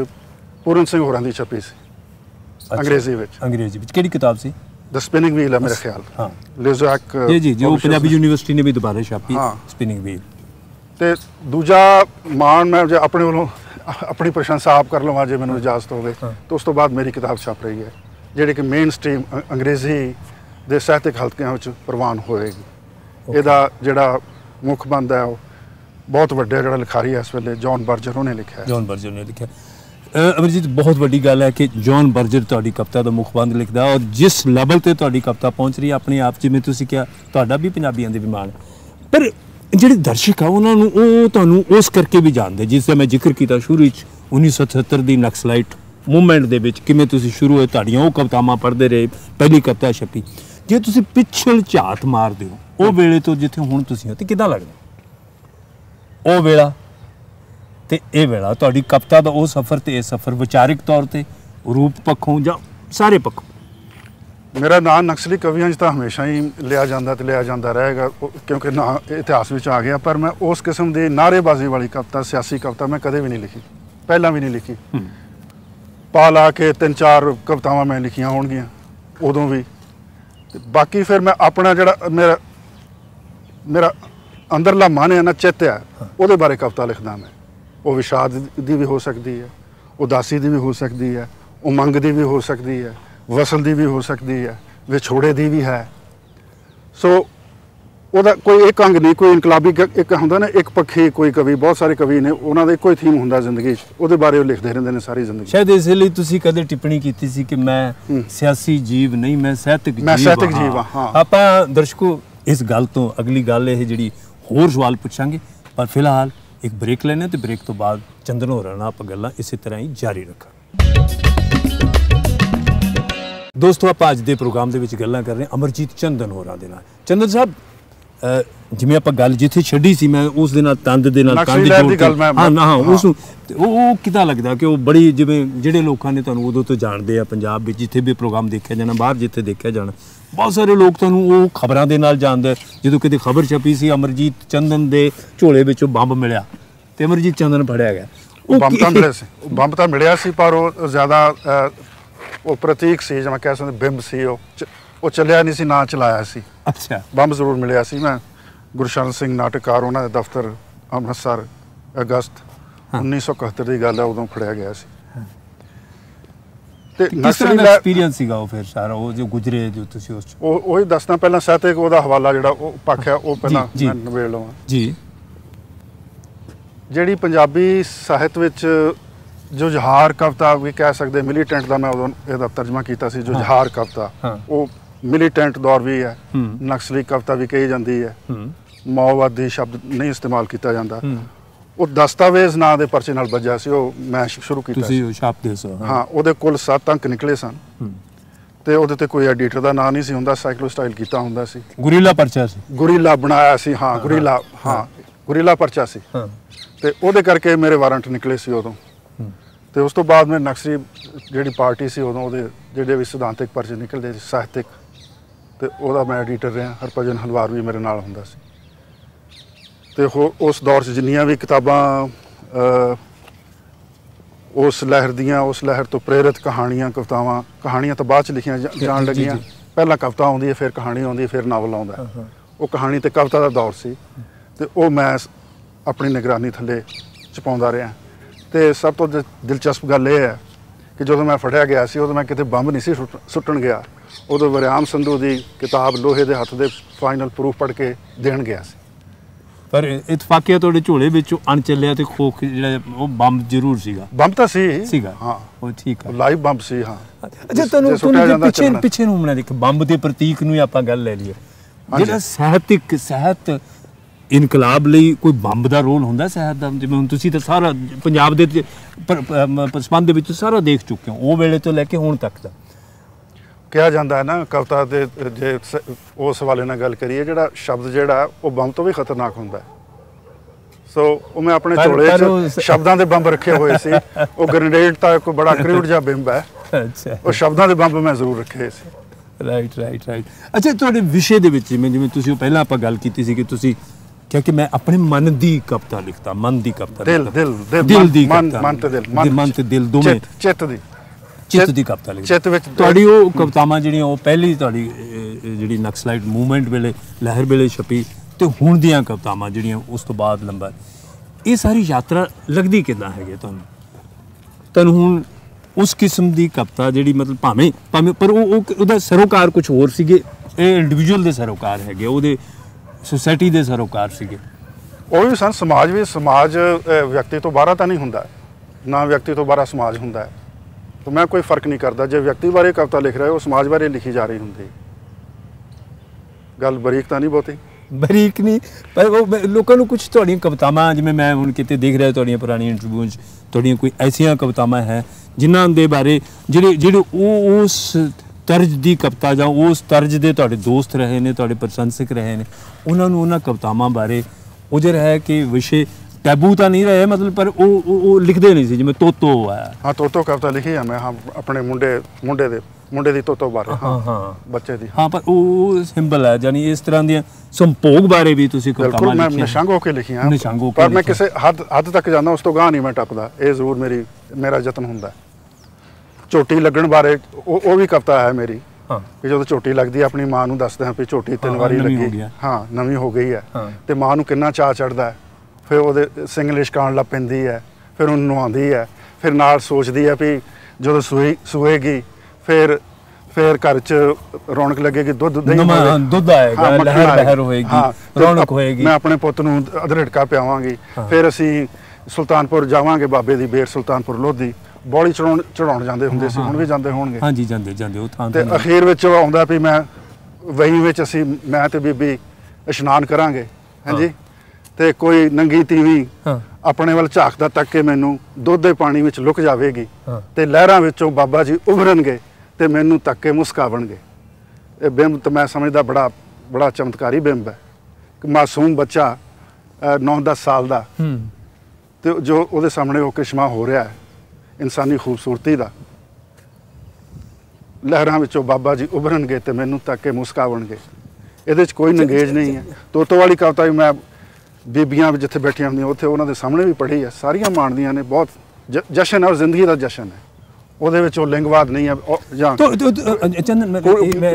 ਪੂਰਨ ਸਿੰਘ ਹੋਰਾਂ ਦੀ ਛਪੀ ਸੀ ਅੰਗਰੇਜ਼ੀ ਵਿੱਚ ਅੰਗਰੇਜ਼ੀ ਵਿੱਚ ਕਿਹੜੀ ਕਿਤਾਬ ਸੀ ਦ ਸਪਿਨਿੰਗ ਵੀਲ ਹੈ ਮੇਰੇ ਖਿਆਲ ਹਾਂ ਲੇਜ਼ਾਕ ਜੀ ਜੀ ਜੋ ਪੰਜਾਬੀ ਯੂਨੀਵਰਸਿਟੀ ਨੇ ਵੀ ਦੁਬਾਰਾ ਛਾਪੀ ਸਪਿਨਿੰਗ ਵੀਲ ਤੇ ਦੂਜਾ ਮਾਣ ਮੈਂ ਜੇ ਆਪਣੇ ਵੱਲੋਂ ਆਪਣੀ ਪ੍ਰਸ਼ੰਸਾ ਆਪ ਕਰ ਲਵਾਂ ਜੇ ਮੈਨੂੰ ਇਜਾਜ਼ਤ ਹੋਵੇ ਤਾਂ ਉਸ ਤੋਂ ਬਾਅਦ ਮੇਰੀ ਕਿਤਾਬ ਛਪ ਰਹੀ ਹੈ ਜਿਹੜੀ ਕਿ ਮੇਨ ਸਟ੍ਰੀਮ ਅੰਗਰੇਜ਼ੀ ਦੇ ਸਾਹਿਤਕ ਹਲਕਿਆਂ ਵਿੱਚ ਪ੍ਰਵਾਨ ਹੋਏਗੀ ਇਹਦਾ ਜਿਹੜਾ ਮੁੱਖ ਬੰਦ ਹੈ ਉਹ ਬਹੁਤ ਵੱਡੇ ਜਿਹੜਾ ਲਿਖਾਰੀ ਹੈ ਇਸ ਵੇਲੇ ਜੌਨ ਬਰਜਰ ਉਹਨੇ ਲਿਖਿਆ ਜੌਨ ਬਰਜਰ ਨੇ ਲਿਖਿਆ ਅਮਰਜੀਤ ਬਹੁਤ ਵੱਡੀ ਗੱਲ ਹੈ ਕਿ ਜੌਨ ਬਰਜਰ ਤੁਹਾਡੀ ਕਵਿਤਾ ਦਾ ਮੁਖਬੰਦ ਲਿਖਦਾ ਔਰ ਜਿਸ ਲੈਵਲ ਤੇ ਤੁਹਾਡੀ ਕਵਿਤਾ ਪਹੁੰਚ ਰਹੀ ਹੈ ਆਪਣੇ ਆਪ ਜਿਵੇਂ ਤੁਸੀਂ ਕਿਹਾ ਤੁਹਾਡਾ ਵੀ ਪੰਜਾਬੀਆਂ ਦੇ ਵਿਮਾਨ ਪਰ ਜਿਹੜੇ ਦਰਸ਼ਕ ਆ ਉਹਨਾਂ ਨੂੰ ਉਹ ਤੁਹਾਨੂੰ ਉਸ ਕਰਕੇ ਵੀ ਜਾਣਦੇ ਜਿਸ ਦਾ ਮੈਂ ਜ਼ਿਕਰ ਕੀਤਾ ਸ਼ੁਰੂ ਵਿੱਚ 1977 ਦੀ ਨਕਸਲਾਈਟ ਮੂਵਮੈਂਟ ਦੇ ਵਿੱਚ ਕਿਵੇਂ ਤੁਸੀਂ ਸ਼ੁਰੂ ਹੋਏ ਤੁਹਾਡੀਆਂ ਉਹ ਕਵਿਤਾਵਾਂ ਪੜ੍ਹਦੇ ਰਹੇ ਪਹਿਲੀ ਕਵਤਾ ਛਪੀ ਜੇ ਤੁਸੀਂ ਪਿਛਲ ਝਾਤ ਮਾਰਦੇ ਹੋ ਉਹ ਵੇਲੇ ਤੋਂ ਜਿੱਥੇ ਹੁਣ ਤੁਸੀਂ ਹੋ ਤੇ ਕਿਦਾਂ ਲੱਗਦਾ ਉਹ ਵੇਲਾ ਤੇ ਇਹ ਵੇਲਾ ਤੁਹਾਡੀ ਕਵਿਤਾ ਦਾ ਉਹ ਸਫ਼ਰ ਤੇ ਇਹ ਸਫ਼ਰ ਵਿਚਾਰਿਕ ਤੌਰ ਤੇ ਰੂਪ ਪੱਖੋਂ ਜਾਂ ਸਾਰੇ ਪੱਖੋਂ ਮੇਰਾ ਨਾਮ ਨਕਸਲੀ ਕਵੀਆਂ 'ਚ ਤਾਂ ਹਮੇਸ਼ਾ ਹੀ ਲਿਆ ਜਾਂਦਾ ਤੇ ਲਿਆ ਜਾਂਦਾ ਰਹੇਗਾ ਕਿਉਂਕਿ ਨਾ ਇਤਿਹਾਸ ਵਿੱਚ ਆ ਗਿਆ ਪਰ ਮੈਂ ਉਸ ਕਿਸਮ ਦੀ ਨਾਰੇਬਾਜ਼ੀ ਵਾਲੀ ਕਵਿਤਾ ਸਿਆਸੀ ਕਵਿਤਾ ਮੈਂ ਕਦੇ ਵੀ ਨਹੀਂ ਲਿਖੀ ਪਹਿਲਾਂ ਵੀ ਨਹੀਂ ਲਿਖੀ ਪਾ ਲਾ ਕੇ ਤਿੰਨ ਚਾਰ ਕਵਤਾਵਾਂ ਮੈਂ ਲਿਖੀਆਂ ਹੋਣਗੀਆਂ ਉਦੋਂ ਵੀ ਬਾਕੀ ਫਿਰ ਮੈਂ ਆਪਣਾ ਜਿਹੜਾ ਮੇਰਾ ਮੇਰਾ ਅੰਦਰਲਾ ਮਨ ਹੈ ਨਾ ਚਿੱਤ ਹੈ ਉਹਦੇ ਬਾਰੇ ਕਵਤਾ ਲਿਖਦਾ ਮੈਂ ਉਹ ਵਿਸ਼ਾਦ ਦੀ ਵੀ ਹੋ ਸਕਦੀ ਹੈ ਉਦਾਸੀ ਦੀ ਵੀ ਹੋ ਸਕਦੀ ਹੈ ਉਮੰਗ ਦੀ ਵੀ ਹੋ ਸਕਦੀ ਹੈ ਵਸਲ ਦੀ ਵੀ ਹੋ ਸਕਦੀ ਹੈ ਵਿਛੋੜੇ ਦੀ ਵੀ ਹੈ ਸੋ ਉਹਦਾ ਕੋਈ ਇੱਕ ਅੰਗ ਨਹੀਂ ਕੋਈ ਇਨਕਲਾਬੀ ਇੱਕ ਹੁੰਦਾ ਨਾ ਇੱਕ ਪੱਖੀ ਕੋਈ ਕਵੀ ਬਹੁਤ ਸਾਰੇ ਕਵੀ ਨੇ ਉਹਨਾਂ ਦਾ ਇੱਕੋ ਹੀ ਥੀਮ ਹੁੰਦਾ ਜ਼ਿੰਦਗੀ 'ਚ ਉਹਦੇ ਬਾਰੇ ਉਹ ਲਿਖਦੇ ਰਹਿੰਦੇ ਨੇ ਸਾਰੀ ਜ਼ਿੰਦਗੀ ਸ਼ਾਇਦ ਇਸ ਲਈ ਤੁਸੀਂ ਕਦੇ ਟਿੱਪਣੀ ਕੀਤੀ ਸੀ ਕਿ ਮੈਂ ਸਿਆਸੀ ਜੀਵ ਨਹੀਂ ਮੈਂ ਸਹਿਤਕ ਜੀਵ ਹਾਂ ਆਪਾਂ ਦਰਸ਼ਕੋ ਇਸ ਗੱਲ ਤੋਂ ਅਗਲੀ ਗੱਲ ਇਹ ਜਿਹੜੀ ਹੋਰ ਸਵਾਲ ਪੁੱਛਾਂਗੇ ਪਰ ਫਿਲਹਾਲ ਇੱਕ ਬ੍ਰੇਕ ਲੈਣੇ ਤੇ ਬ੍ਰੇਕ ਤੋਂ ਬਾਅਦ ਚੰਦਨ ਹੋਰਾਂ ਨਾਲ ਆਪਾਂ ਗੱਲਾਂ ਇਸੇ ਤਰ੍ਹਾਂ ਹੀ ਜਾਰੀ ਰੱਖਾਂ ਦੋਸਤੋ ਆਪਾਂ ਅੱਜ ਦੇ ਪ੍ਰੋਗਰਾਮ ਦੇ ਵਿੱਚ ਗੱਲਾਂ ਕਰ ਰਹੇ ਅਮਰਜੀਤ ਚੰਦਨ ਹੋਰਾਂ ਦੇ ਨਾਲ ਚੰਦਨ ਸਾਹਿਬ ਜਿਵੇਂ ਆਪਾਂ ਗੱਲ ਜਿੱਥੇ ਛੱਡੀ ਸੀ ਮੈਂ ਉਸ ਦੇ ਨਾਲ ਤੰਦ ਦੇ ਨਾਲ ਤੰਦ ਜੋੜ ਕੇ ਹਾਂ ਨਾ ਉਸ ਉਹ ਕਿਦਾਂ ਲੱਗਦਾ ਕਿ ਉਹ ਬੜੀ ਜਿਵੇਂ ਜਿਹੜੇ ਲੋਕਾਂ ਨੇ ਤੁਹਾਨੂੰ ਉਦੋਂ ਤੋਂ ਜਾਣਦੇ ਆ ਪੰਜਾਬ ਵਿੱਚ ਜਿੱਥੇ ਵੀ ਪ੍ਰੋਗਰਾਮ ਦੇਖਿਆ ਜਾਣਾ ਬਾਹਰ ਜਿੱਥੇ ਦੇਖਿਆ ਜਾਣਾ ਬਹੁਤ ਸਾਰੇ ਲੋਕ ਤੁਹਾਨੂੰ ਉਹ ਖਬਰਾਂ ਦੇ ਨਾਲ ਜਾਣਦੇ ਜਦੋਂ ਕਿਤੇ ਖਬਰ ਛਪੀ ਸੀ ਅਮਰਜੀਤ ਚੰਦਨ ਦੇ ਝੋਲੇ ਵਿੱਚੋਂ ਬੰਬ ਮਿਲਿਆ ਤੇ ਅਮਰਜੀਤ ਚੰਦਨ ਫੜਿਆ ਗਿਆ ਉਹ ਬੰਬ ਤਾਂ ਮਿਲਿਆ ਸੀ ਬੰਬ ਤਾਂ ਮਿਲਿਆ ਸੀ ਪਰ ਉਹ ਜ਼ਿਆਦਾ ਉਹ ਪ੍ਰਤੀਕ ਸੀ ਜਿਵੇਂ ਕਹਿ ਸਕਦੇ ਬਿੰਬ ਸੀ ਉਹ ਉਹ ਚੱਲਿਆ ਨਹੀਂ ਸੀ ਨਾ ਚਲਾਇਆ ਸੀ ਅੱਛਾ ਬੰਬ ਜ਼ਰੂਰ ਮਿਲਿਆ ਸੀ ਮੈਂ ਗੁਰਸ਼ਰਨ ਸਿੰਘ ਨਾਟਕਾਰ ਉਹਨਾਂ ਦੇ ਦਫ਼ਤਰ ਅੰਮ੍ਰਿਤਸਰ ਅਗਸਤ 1971 ਦੀ ਗੱਲ ਹੈ ਉਦੋਂ ਫੜਿਆ ਗਿਆ ਸੀ ਤੇ ਕਿਸ ਤਰ੍ਹਾਂ ਦਾ ਐਕਸਪੀਰੀਅੰਸ ਸੀਗਾ ਉਹ ਫਿਰ ਸਾਰਾ ਉਹ ਜੋ ਗੁਜਰੇ ਜੋ ਤੁਸੀਂ ਉਸ ਚ ਉਹ ਉਹ ਹੀ ਦੱਸਣਾ ਪਹਿਲਾਂ ਸਾਹਿਤਕ ਉਹਦਾ ਹਵਾਲਾ ਜਿਹੜਾ ਉਹ ਪੱਖ ਹੈ ਉਹ ਪਹਿਲਾਂ ਮੈਂ ਨਵੇੜ ਲਵਾਂ ਜੀ ਜਿਹੜੀ ਪੰਜਾਬੀ ਸਾਹਿਤ ਵਿੱਚ ਜੋ ਜਹਾਰ ਕਵਤਾ ਵੀ ਕਹਿ ਸਕਦੇ ਮਿਲੀਟੈਂਟ ਦਾ ਮੈਂ ਉਹਦਾ ਇਹਦਾ ਤਰਜਮਾ ਕੀਤਾ ਸੀ ਜੋ ਜਹਾਰ ਕਵਤਾ ਉਹ ਮਿਲੀਟੈਂਟ ਦੌਰ ਵੀ ਹੈ ਨਕਸਲੀ ਕਵਤਾ ਵੀ ਕਹੀ ਜਾਂਦੀ ਹੈ ਮਾਓਵਾਦੀ ਸ਼ਬਦ ਨਹੀਂ ਇਸਤੇਮਾਲ ਕੀਤਾ ਜਾਂਦਾ ਉਹ ਦਸਤਾਵੇਜ਼ ਨਾਂ ਦੇ ਪਰਚੇ ਨਾਲ ਵੱਜਿਆ ਸੀ ਉਹ ਮੈਂ ਸ਼ੁਰੂ ਕੀਤਾ ਤੁਸੀਂ ਉਹ ਛਾਪਦੇ ਸੋ ਹਾਂ ਉਹਦੇ ਕੋਲ 7 ਅੰਕ ਨਿਕਲੇ ਸਨ ਤੇ ਉਹਦੇ ਤੇ ਕੋਈ ਐਡੀਟਰ ਦਾ ਨਾਂ ਨਹੀਂ ਸੀ ਹੁੰਦਾ ਸਾਈਕਲੋ ਸਟਾਈਲ ਕੀਤਾ ਹੁੰਦਾ ਸੀ ਗੁਰੀਲਾ ਪਰਚਾ ਸੀ ਗੁਰੀਲਾ ਬਣਾਇਆ ਸੀ ਹਾਂ ਗੁਰੀਲਾ ਹਾਂ ਗੁਰੀਲਾ ਪਰਚਾ ਸੀ ਹਾਂ ਤੇ ਉਹਦੇ ਕਰਕੇ ਮੇਰੇ ਵਾਰੰਟ ਨਿਕਲੇ ਸੀ ਉਦੋਂ ਤੇ ਉਸ ਤੋਂ ਬਾਅਦ ਮੈਂ ਨਕਸਰੀ ਜਿਹੜੀ ਪਾਰਟੀ ਸੀ ਉਦੋਂ ਉਹਦੇ ਜਿਹੜੇ ਵੀ ਸਿਧਾਂਤਿਕ ਪਰਚੇ ਨਿਕਲਦੇ ਸੀ ਸਾਹਿਤਿਕ ਤੇ ਉਹਦਾ ਮੈਂ ਐਡੀਟਰ ਰਿਹਾ ਹਰਪਜਨ ਹਲਵਾਰ ਵੀ ਮੇਰੇ ਨਾਲ ਹੁੰਦਾ ਸੀ ਤੇ ਉਸ ਦੌਰ 'ਚ ਜਿੰਨੀਆਂ ਵੀ ਕਿਤਾਬਾਂ ਉਸ ਲਹਿਰ ਦੀਆਂ ਉਸ ਲਹਿਰ ਤੋਂ ਪ੍ਰੇਰਿਤ ਕਹਾਣੀਆਂ ਕਵਤਾਵਾਂ ਕਹਾਣੀਆਂ ਤਾਂ ਬਾਅਦ 'ਚ ਲਿਖੀਆਂ ਜਾਣ ਲੱਗੀਆਂ ਪਹਿਲਾਂ ਕਵਤਾ ਆਉਂਦੀ ਹੈ ਫਿਰ ਕਹਾਣੀ ਆਉਂਦੀ ਹੈ ਫਿਰ ਨਾਵਲ ਆਉਂਦਾ ਉਹ ਕਹਾਣੀ ਤੇ ਕਵਤਾ ਦਾ ਦੌਰ ਸੀ ਤੇ ਉਹ ਮੈਂ ਆਪਣੀ ਨਿਗਰਾਨੀ ਥੱਲੇ ਚਪਾਉਂਦਾ ਰਿਹਾ ਤੇ ਸਭ ਤੋਂ ਦਿਲਚਸਪ ਗੱਲ ਇਹ ਹੈ ਕਿ ਜਦੋਂ ਮੈਂ ਫੜਿਆ ਗਿਆ ਸੀ ਉਦੋਂ ਮੈਂ ਕਿਤੇ ਬੰਬ ਨਹੀਂ ਸੀ ਸੁੱਟਣ ਗਿਆ ਉਦੋਂ ਵਰਿਆਮ ਸੰਧੂ ਦੀ ਕਿਤਾਬ ਲੋਹੇ ਦੇ ਹੱਥ ਦੇ ਫਾਈਨਲ ਪ੍ਰੂਫ ਪੜ ਕੇ ਦੇਣ ਗਿਆ ਸੀ ਪਰ ਇਤਫਾਕੀਆ ਤੁਹਾਡੇ ਝੋਲੇ ਵਿੱਚੋਂ ਅਣ ਚੱਲਿਆ ਤੇ ਖੋਖ ਜਿਹੜਾ ਉਹ ਬੰਬ ਜ਼ਰੂਰ ਸੀਗਾ ਬੰਬ ਤਾਂ ਸੀ ਸੀਗਾ ਹਾਂ ਉਹ ਠੀਕ ਆ ਲਾਈਵ ਬੰਬ ਸੀ ਹਾਂ ਅੱਛਾ ਤੁਹਾਨੂੰ ਤੁਹਾਨੂੰ ਪਿੱਛੇ ਪਿੱਛੇ ਨੂੰ ਮਨਾ ਦੇਖ ਬੰਬ ਦੇ ਪ੍ਰਤੀਕ ਨੂੰ ਹੀ ਆਪਾਂ ਗੱਲ ਲੈ ਲਈਏ ਜਿਹੜਾ ਸਾਹਿਤਿਕ ਸਾਹਿਤ ਇਨਕਲਾਬ ਲਈ ਕੋਈ ਬੰਬ ਦਾ ਰੋਲ ਹੁੰਦਾ ਸਹਿਤ ਦਾ ਜਿਵੇਂ ਹੁਣ ਤੁਸੀਂ ਤਾਂ ਸਾਰਾ ਪੰਜਾਬ ਦੇ ਸਬੰਧ ਦੇ ਵਿੱਚ ਸਾਰਾ ਦੇਖ ਚੁੱਕੇ ਹੋ ਉਹ ਵੇਲੇ ਤੋਂ ਲੈ ਕੇ ਹੁਣ ਤੱਕ ਦਾ ਕਿਹਾ ਜਾਂਦਾ ਹੈ ਨਾ ਕਵਤਾ ਦੇ ਜੇ ਉਸ ਵਾਲੇ ਨਾਲ ਗੱਲ ਕਰੀਏ ਜਿਹੜਾ ਸ਼ਬਦ ਜਿਹੜਾ ਉਹ ਬੰਬ ਤੋਂ ਵੀ ਖਤਰਨਾਕ ਹੁੰਦਾ ਸੋ ਉਹ ਮੈਂ ਆਪਣੇ ਝੋਲੇ 'ਚ ਸ਼ਬਦਾਂ ਦੇ ਬੰਬ ਰੱਖੇ ਹੋਏ ਸੀ ਉਹ ਗ੍ਰੇਨੇਡ ਤਾਂ ਕੋਈ ਬੜਾ ਕ੍ਰਿਊਡ ਜਿਹਾ ਬੰਬ ਹੈ ਅੱਛਾ ਉਹ ਸ਼ਬਦਾਂ ਦੇ ਬੰਬ ਮੈਂ ਜ਼ਰੂਰ ਰੱਖੇ ਸੀ ਰਾਈਟ ਰਾਈਟ ਰਾਈਟ ਅੱਛਾ ਤੁਹਾਡੇ ਵਿਸ਼ੇ ਦੇ ਵਿੱਚ ਜਿਵੇਂ ਜਿਵੇਂ ਤੁਸੀਂ ਪਹਿਲਾਂ ਆਪਾਂ ਗੱਲ ਕੀਤੀ ਸੀ ਕਿ ਤੁਸੀਂ ਕਿਉਂਕਿ ਮੈਂ ਆਪਣੇ ਮਨ ਦੀ ਕਵਿਤਾ ਲਿਖਦਾ ਮਨ ਦੀ ਕਵਿਤਾ ਦਿਲ ਦਿਲ ਦਿਲ ਦੀ ਮਨ ਮਨ ਤੇ ਦਿਲ ਮਨ ਤੇ ਦਿਲ ਦੋਵੇਂ ਚਿੱਤ ਦੀ ਚਿੱਤ ਦੀ ਕਵਿਤਾ ਲਿਖੀ ਚਿੱਤ ਵਿੱਚ ਤੁਹਾਡੀ ਉਹ ਕਵਿਤਾਵਾਂ ਜਿਹੜੀਆਂ ਉਹ ਪਹਿਲੀ ਤੁਹਾਡੀ ਜਿਹੜੀ ਨਕਸਲਾਈਟ ਮੂਵਮੈਂਟ ਵੇਲੇ ਲਹਿਰ ਵੇਲੇ ਛਪੀ ਤੇ ਹੁਣ ਦੀਆਂ ਕਵਿਤਾਵਾਂ ਜਿਹੜੀਆਂ ਉਸ ਤੋਂ ਬਾਅਦ ਲੰਬਾ ਇਹ ਸਾਰੀ ਯਾਤਰਾ ਲੱਗਦੀ ਕਿਦਾਂ ਹੈਗੇ ਤੁਹਾਨੂੰ ਤੁਹਾਨੂੰ ਹੁਣ ਉਸ ਕਿਸਮ ਦੀ ਕਵਿਤਾ ਜਿਹੜੀ ਮਤਲਬ ਭਾਵੇਂ ਭਾਵੇਂ ਪਰ ਉਹ ਉਹਦਾ ਸਰੋਕਾਰ ਕੁਝ ਹੋਰ ਸੀਗੇ ਇਹ ਇੰਡੀਵਿਜੂਅਲ ਦੇ ਸਰੋਕਾਰ ਹੈਗੇ ਉਹਦੇ ਸੋਸਾਇਟੀ ਦੇ ਸਰੋਕਾਰ ਸੀਗੇ ਉਹ ਵੀ ਸਨ ਸਮਾਜ ਵੀ ਸਮਾਜ ਵਿਅਕਤੀ ਤੋਂ ਬਾਹਰ ਤਾਂ ਨਹੀਂ ਹੁੰਦਾ ਨਾ ਵਿਅਕਤੀ ਤੋਂ ਬਾਹਰ ਸਮਾਜ ਹੁੰਦਾ ਹੈ ਤਾਂ ਮੈਂ ਕੋਈ ਫਰਕ ਨਹੀਂ ਕਰਦਾ ਜੇ ਵਿਅਕਤੀ ਬਾਰੇ ਕਵਿਤਾ ਲਿਖ ਰਿਹਾ ਉਹ ਸਮਾਜ ਬਾਰੇ ਲਿਖੀ ਜਾ ਰਹੀ ਹੁੰਦੀ ਗੱਲ ਬਰੀਕ ਤਾਂ ਨਹੀਂ ਬਹੁਤੀ ਬਰੀਕ ਨਹੀਂ ਪਰ ਉਹ ਲੋਕਾਂ ਨੂੰ ਕੁਝ ਤੁਹਾਡੀਆਂ ਕਵਿਤਾਵਾਂ ਜਿਵੇਂ ਮੈਂ ਹੁਣ ਕਿਤੇ ਦੇਖ ਰਿਹਾ ਤੁਹਾਡੀਆਂ ਪੁਰਾਣੀਆਂ ਇੰਟਰਵਿਊ 'ਚ ਤੁਹਾਡੀਆਂ ਕੋਈ ਐਸੀਆਂ ਕਵਿਤਾਵਾਂ ਹੈ ਜਿਨ੍ਹਾਂ ਦੇ ਬਾਰੇ ਜਿਹੜੇ ਜਿਹੜੇ ਉਹ ਉਸ ਤਰਜ ਦੀ ਕਵਿਤਾ ਜਾਂ ਉਸ ਤਰਜ ਦੇ ਤੁਹਾਡੇ ਦੋਸਤ ਰਹੇ ਨੇ ਤੁਹਾਡੇ ਪ੍ਰਸ਼ੰਸਕ ਰਹੇ ਨੇ ਉਹਨਾਂ ਨੂੰ ਉਹਨਾਂ ਕਵਿਤਾਵਾਂ ਬਾਰੇ ਉਜਰ ਹੈ ਕਿ ਵਿਸ਼ੇ ਟੈਬੂ ਤਾਂ ਨਹੀਂ ਰਹੇ ਮਤਲਬ ਪਰ ਉਹ ਉਹ ਲਿਖਦੇ ਨਹੀਂ ਸੀ ਜਿਵੇਂ ਤੋਤੋ ਆ ਹਾਂ ਤੋਤੋ ਕਵਤਾ ਲਿਖੀ ਆ ਮੈਂ ਹਾਂ ਆਪਣੇ ਮੁੰਡੇ ਮੁੰਡੇ ਦੇ ਮੁੰਡੇ ਦੀ ਤੋਤੋ ਬਾਰੇ ਹਾਂ ਹਾਂ ਬੱਚੇ ਦੀ ਹਾਂ ਪਰ ਉਹ ਸਿੰਬਲ ਹੈ ਯਾਨੀ ਇਸ ਤਰ੍ਹਾਂ ਦੀਆਂ ਸੰਪੋਗ ਬਾਰੇ ਵੀ ਤੁਸੀਂ ਕਵਿਤਾ ਲਿਖੀ ਬਿਲਕੁਲ ਮੈਂ ਨਿਸ਼ਾਂਗ ਹੋ ਕੇ ਲਿਖੀ ਨਿਸ਼ਾਂਗ ਹੋ ਕੇ ਪਰ ਮੈਂ ਕਿਸੇ ਹੱਦ ਹੱਦ ਤੱਕ ਜਾਂਦਾ ਉਸ ਤੋਂ ਗਾਹ ਨਹੀਂ ਮੈਂ ਟੱਪਦਾ ਇਹ ਜ਼ਰੂਰ ਮੇਰੀ ਮੇਰਾ ਯਤਨ ਹੁੰਦਾ ਝੋਟੀ ਲੱਗਣ ਬਾਰੇ ਉਹ ਉਹ ਵੀ ਕਵਿਤਾ ਹੈ ਮੇਰੀ ਹਾਂ ਕਿ ਜਦੋਂ ਝੋਟੀ ਲੱਗਦੀ ਆਪਣੀ ਮਾਂ ਨੂੰ ਦੱਸਦੇ ਹਾਂ ਵੀ ਝੋਟੀ ਤਿੰਨ ਵਾਰੀ ਲੱਗੀ ਹਾਂ ਨਵੀਂ ਹੋ ਗਈ ਹੈ ਤੇ ਮਾਂ ਨੂੰ ਕਿੰਨਾ ਚਾਹ ਚੜਦਾ ਹੈ ਫਿਰ ਉਹਦੇ ਸਿੰਗਲਿਸ਼ ਕਾਣ ਲੱਗ ਪੈਂਦੀ ਹੈ ਫਿਰ ਉਹਨੂੰ ਨਵਾਉਂਦੀ ਹੈ ਫਿਰ ਨਾਲ ਸੋਚਦੀ ਹੈ ਵੀ ਜਦੋਂ ਸੂਈ ਸੂਏਗੀ ਫਿਰ ਫੇਰ ਘਰ ਚ ਰੌਣਕ ਲੱਗੇਗੀ ਦੁੱਧ ਦਹੀਂ ਦੁੱਧ ਆਏਗਾ ਲਹਿਰ ਲਹਿਰ ਹੋਏਗੀ ਰੌਣਕ ਹੋਏਗੀ ਮੈਂ ਆਪਣੇ ਪੁੱਤ ਨੂੰ ਅਧਰੜਕਾ ਪਿਆਵਾਂਗੀ ਫਿਰ ਅਸੀਂ ਸੁਲਤਾਨਪੁਰ ਜਾਵਾਂਗੇ ਬਾਬੇ ਦੀ ਬੇਰ ਸੁਲਤਾਨਪੁਰ ਲੋਧੀ ਬੋਲੀ ਚੜਾਉਣ ਚੜਾਉਣ ਜਾਂਦੇ ਹੁੰਦੇ ਸੀ ਹੁਣ ਵੀ ਜਾਂਦੇ ਹੋਣਗੇ ਹਾਂਜੀ ਜਾਂਦੇ ਜਾਂਦੇ ਉਹ ਥਾਂ ਤੇ ਤੇ ਅਖੀਰ ਵਿੱਚ ਆਉਂਦਾ ਵੀ ਮੈਂ ਵਹੀ ਵਿੱਚ ਅਸੀਂ ਮੈਂ ਤੇ ਬੀਬੀ ਇਸ਼ਨਾਨ ਕਰਾਂਗੇ ਹਾਂਜੀ ਤੇ ਕੋਈ ਨੰਗੀ ਤੀਵੀਂ ਆਪਣੇ ਵੱਲ ਝਾਕਦਾ ਤੱਕ ਕੇ ਮੈਨੂੰ ਦੁੱਧ ਦੇ ਪਾਣੀ ਵਿੱਚ ਲੁਕ ਜਾਵੇਗੀ ਤੇ ਲਹਿਰਾਂ ਵਿੱਚੋਂ ਬਾਬਾ ਜੀ ਉਭਰਨਗੇ ਤੇ ਮੈਨੂੰ ਤੱਕ ਕੇ ਮੁਸਕਾਵਣਗੇ ਇਹ ਬਿੰਬ ਤਾਂ ਮੈਂ ਸਮਝਦਾ ਬੜਾ ਬੜਾ ਚਮਤਕਾਰੀ ਬਿੰਬ ਹੈ ਕਿ ਮਾਸੂਮ ਬੱਚਾ 9-10 ਸਾਲ ਦਾ ਤੇ ਜੋ ਉਹਦੇ ਸਾਹਮਣੇ ਉਹ ਸ਼ਮਾ ਹੋ ਰਿਹਾ ਹੈ ਇਨਸਾਨੀ ਖੂਬਸੂਰਤੀ ਦਾ ਲਹਿਰਾਂ ਵਿੱਚੋਂ ਬਾਬਾ ਜੀ ਉਭਰਨਗੇ ਤੇ ਮੈਨੂੰ ਤੱਕ ਕੇ ਮੁਸਕਾਵਣਗੇ ਇਹਦੇ ਵਿੱਚ ਕੋਈ ਨੰਗੇਜ ਨਹੀਂ ਹੈ ਤੋਤੋ ਵਾਲੀ ਕਵਤਾ ਵੀ ਮੈਂ ਬੀਬੀਆਂ ਵੀ ਜਿੱਥੇ ਬੈਠੀਆਂ ਹੁੰਦੀਆਂ ਉੱਥੇ ਉਹਨਾਂ ਦੇ ਸਾਹਮਣੇ ਵੀ ਪੜ੍ਹੀ ਆ ਸਾਰੀਆਂ ਮਾਣਦੀਆਂ ਨੇ ਬਹੁਤ ਜਸ਼ਨ ਹੈ ਔਰ ਜ਼ਿੰਦਗੀ ਦਾ ਜਸ਼ਨ ਹੈ ਉਹਦੇ ਵਿੱਚ ਉਹ ਲਿੰਗਵਾਦ ਨਹੀਂ ਆ ਜਾਂ ਚੰਦਨ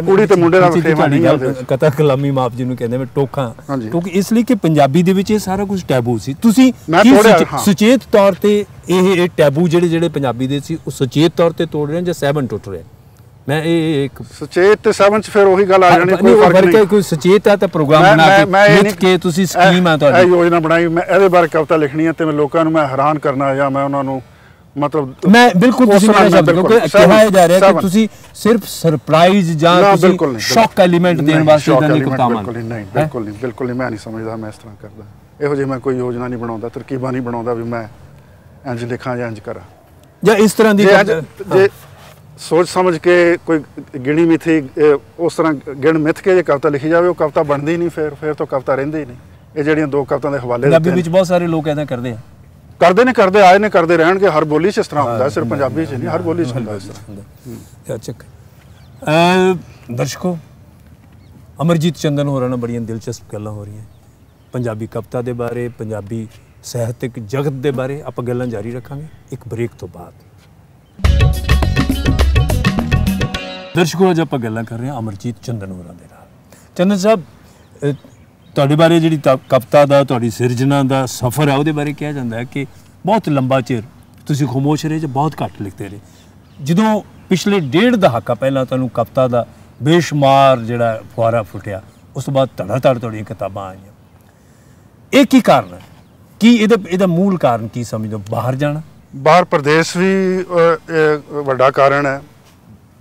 ਕੁੜੀ ਤੇ ਮੁੰਡੇ ਦਾ ਫੇਵਾ ਨਹੀਂ ਆ ਕਥਾ ਕਲਾਮੀ ਮਾਪ ਜੀ ਨੂੰ ਕਹਿੰਦੇ ਮੈਂ ਟੋਕਾਂ ਕਿਉਂਕਿ ਇਸ ਲਈ ਕਿ ਪੰਜਾਬੀ ਦੇ ਵਿੱਚ ਇਹ ਸਾਰਾ ਕੁਝ ਟੈਬੂ ਸੀ ਤੁਸੀਂ ਸੁਚੇਤ ਤੌਰ ਤੇ ਇਹ ਟੈਬੂ ਜਿਹੜੇ ਜਿਹੜੇ ਪੰਜਾਬੀ ਦੇ ਸੀ ਉਹ ਸੁਚੇਤ ਤੌਰ ਤੇ ਤੋੜ ਰਹੇ ਜਾਂ ਸਹਿਬਨ ਟੁੱਟ ਰਹੇ ਮੈਂ ਇਹ ਇੱਕ ਸੁਚੇਤ ਤੇ ਚ ਫਿਰ ਉਹੀ ਗੱਲ ਆ ਜਾਣੀ ਕੋਈ ਫਰਕ ਨਹੀਂ ਕੋਈ ਸੁਚੇਤ ਹੈ ਤਾਂ ਪ੍ਰੋਗਰਾਮ ਬਣਾ ਕੇ ਇਹ ਕੇ ਤੁਸੀਂ ਸਕੀਮ ਆ ਤੁਹਾਡੀ ਇਹ ਯੋਜਨਾ ਬਣਾਈ ਮੈਂ ਇਹਦੇ ਬਾਰੇ ਕਵਿਤਾ ਲਿਖਣੀ ਹੈ ਤੇ ਮੈਂ ਲੋਕਾਂ ਨੂੰ ਮੈਂ ਹੈਰਾਨ ਕਰਨਾ ਜਾਂ ਮੈਂ ਉਹਨਾਂ ਨੂੰ ਮਤਲਬ ਮੈਂ ਬਿਲਕੁਲ ਤੁਸੀਂ ਮੇਰੇ ਸ਼ਬਦ ਕਿ ਕਿਹਾ ਜਾ ਰਿਹਾ ਕਿ ਤੁਸੀਂ ਸਿਰਫ ਸਰਪ੍ਰਾਈਜ਼ ਜਾਂ ਤੁਸੀਂ ਸ਼ੌਕ ਐਲੀਮੈਂਟ ਦੇਣ ਵਾਸਤੇ ਇਦਾਂ ਨਹੀਂ ਕਰਤਾ ਮੈਂ ਬਿਲਕੁਲ ਨਹੀਂ ਬਿਲਕੁਲ ਨਹੀਂ ਬਿਲਕੁਲ ਨਹੀਂ ਮੈਂ ਨਹੀਂ ਸਮਝਦਾ ਮੈਂ ਇਸ ਤਰ੍ਹਾਂ ਕਰਦਾ ਇਹੋ ਜਿਹਾ ਮੈਂ ਕੋਈ ਯੋਜਨਾ ਨਹੀਂ ਬਣਾਉਂਦਾ ਤਰਕੀਬਾਂ ਨਹੀਂ ਬਣਾਉਂਦਾ ਵੀ ਮੈਂ ਇੰਜ ਲਿਖਾਂ ਜਾਂ ਇੰਜ ਕਰਾਂ ਜਾਂ ਇਸ ਤਰ੍ਹਾਂ ਦੀ ਜੇ ਸੋਚ ਸਮਝ ਕੇ ਕੋਈ ਗਿਣੀ ਮਿਥੀ ਉਸ ਤਰ੍ਹਾਂ ਗਿਣ ਮਿਥ ਕੇ ਜੇ ਕਵਤਾ ਲਿਖੀ ਜਾਵੇ ਉਹ ਕਵਤਾ ਬਣਦੀ ਨਹੀਂ ਫਿਰ ਫਿਰ ਤੋਂ ਕਵਤਾ ਰਹਿੰਦੀ ਹੀ ਨਹੀਂ ਇਹ ਜਿਹੜੀਆਂ ਦੋ ਕਵਤਾਂ ਦੇ ਹਵਾਲੇ ਪੰਜਾਬੀ ਵਿੱਚ ਬਹੁਤ ਸਾਰੇ ਲੋਕ ਐਦਾਂ ਕਰਦੇ ਆ ਕਰਦੇ ਨੇ ਕਰਦੇ ਆਏ ਨੇ ਕਰਦੇ ਰਹਿਣਗੇ ਹਰ ਬੋਲੀ 'ਚ ਇਸ ਤਰ੍ਹਾਂ ਹੁੰਦਾ ਸਿਰ ਪੰਜਾਬੀ 'ਚ ਨਹੀਂ ਹਰ ਬੋਲੀ 'ਚ ਹੁੰਦਾ ਇਸ ਤਰ੍ਹਾਂ ਚੱਕ ਦਰਸ਼ਕੋ ਅਮਰਜੀਤ ਚੰਦਨ ਹੋਰਾਂ ਨਾਲ ਬੜੀਆਂ ਦਿਲਚਸਪ ਗੱਲਾਂ ਹੋ ਰਹੀਆਂ ਪੰਜਾਬੀ ਕਵਤਾ ਦੇ ਬਾਰੇ ਪੰਜਾਬੀ ਸਾਹਿਤਿਕ ਜਗਤ ਦੇ ਬਾਰੇ ਆਪਾਂ ਗੱਲਾਂ ਜਾਰੀ ਰੱਖਾਂਗੇ ਇੱਕ ਬ੍ਰੇਕ ਤੋਂ ਬਾਅਦ ਦਰਸ਼ਕੋ ਅੱਜ ਆਪਾਂ ਗੱਲਾਂ ਕਰ ਰਹੇ ਹਾਂ ਅਮਰਜੀਤ ਚੰਦਨ ਹੋਰਾਂ ਦੇ ਨਾਲ ਚੰਦਨ ਸਾਹਿਬ ਤੁਹਾਡੇ ਬਾਰੇ ਜਿਹੜੀ ਕਪਤਾ ਦਾ ਤੁਹਾਡੀ ਸਿਰਜਣਾ ਦਾ ਸਫ਼ਰ ਆ ਉਹਦੇ ਬਾਰੇ ਕਿਹਾ ਜਾਂਦਾ ਹੈ ਕਿ ਬਹੁਤ ਲੰਬਾ ਚਿਰ ਤੁਸੀਂ ਖਮੋਸ਼ ਰਹੇ ਜਾਂ ਬਹੁਤ ਘੱਟ ਲਿਖਦੇ ਰਹੇ ਜਦੋਂ ਪਿਛਲੇ ਡੇਢ ਦਹਾਕਾ ਪਹਿਲਾਂ ਤੁਹਾਨੂੰ ਕਪਤਾ ਦਾ ਬੇਸ਼ੁਮਾਰ ਜਿਹੜਾ ਫੁਆਰਾ ਫੁੱਟਿਆ ਉਸ ਤੋਂ ਬਾਅਦ ਧੜਾ ਧੜ ਤੁਹਾਡੀਆਂ ਕਿਤਾਬਾਂ ਆਈਆਂ ਇਹ ਕੀ ਕਾਰਨ ਹੈ ਕੀ ਇਹਦਾ ਇਹਦਾ ਮੂਲ ਕਾਰਨ ਕੀ ਸਮਝਦੇ ਬਾਹਰ ਜਾਣਾ ਬਾਹਰ ਪ੍ਰਦੇਸ਼ ਵੀ ਵੱਡਾ ਕਾਰਨ ਹੈ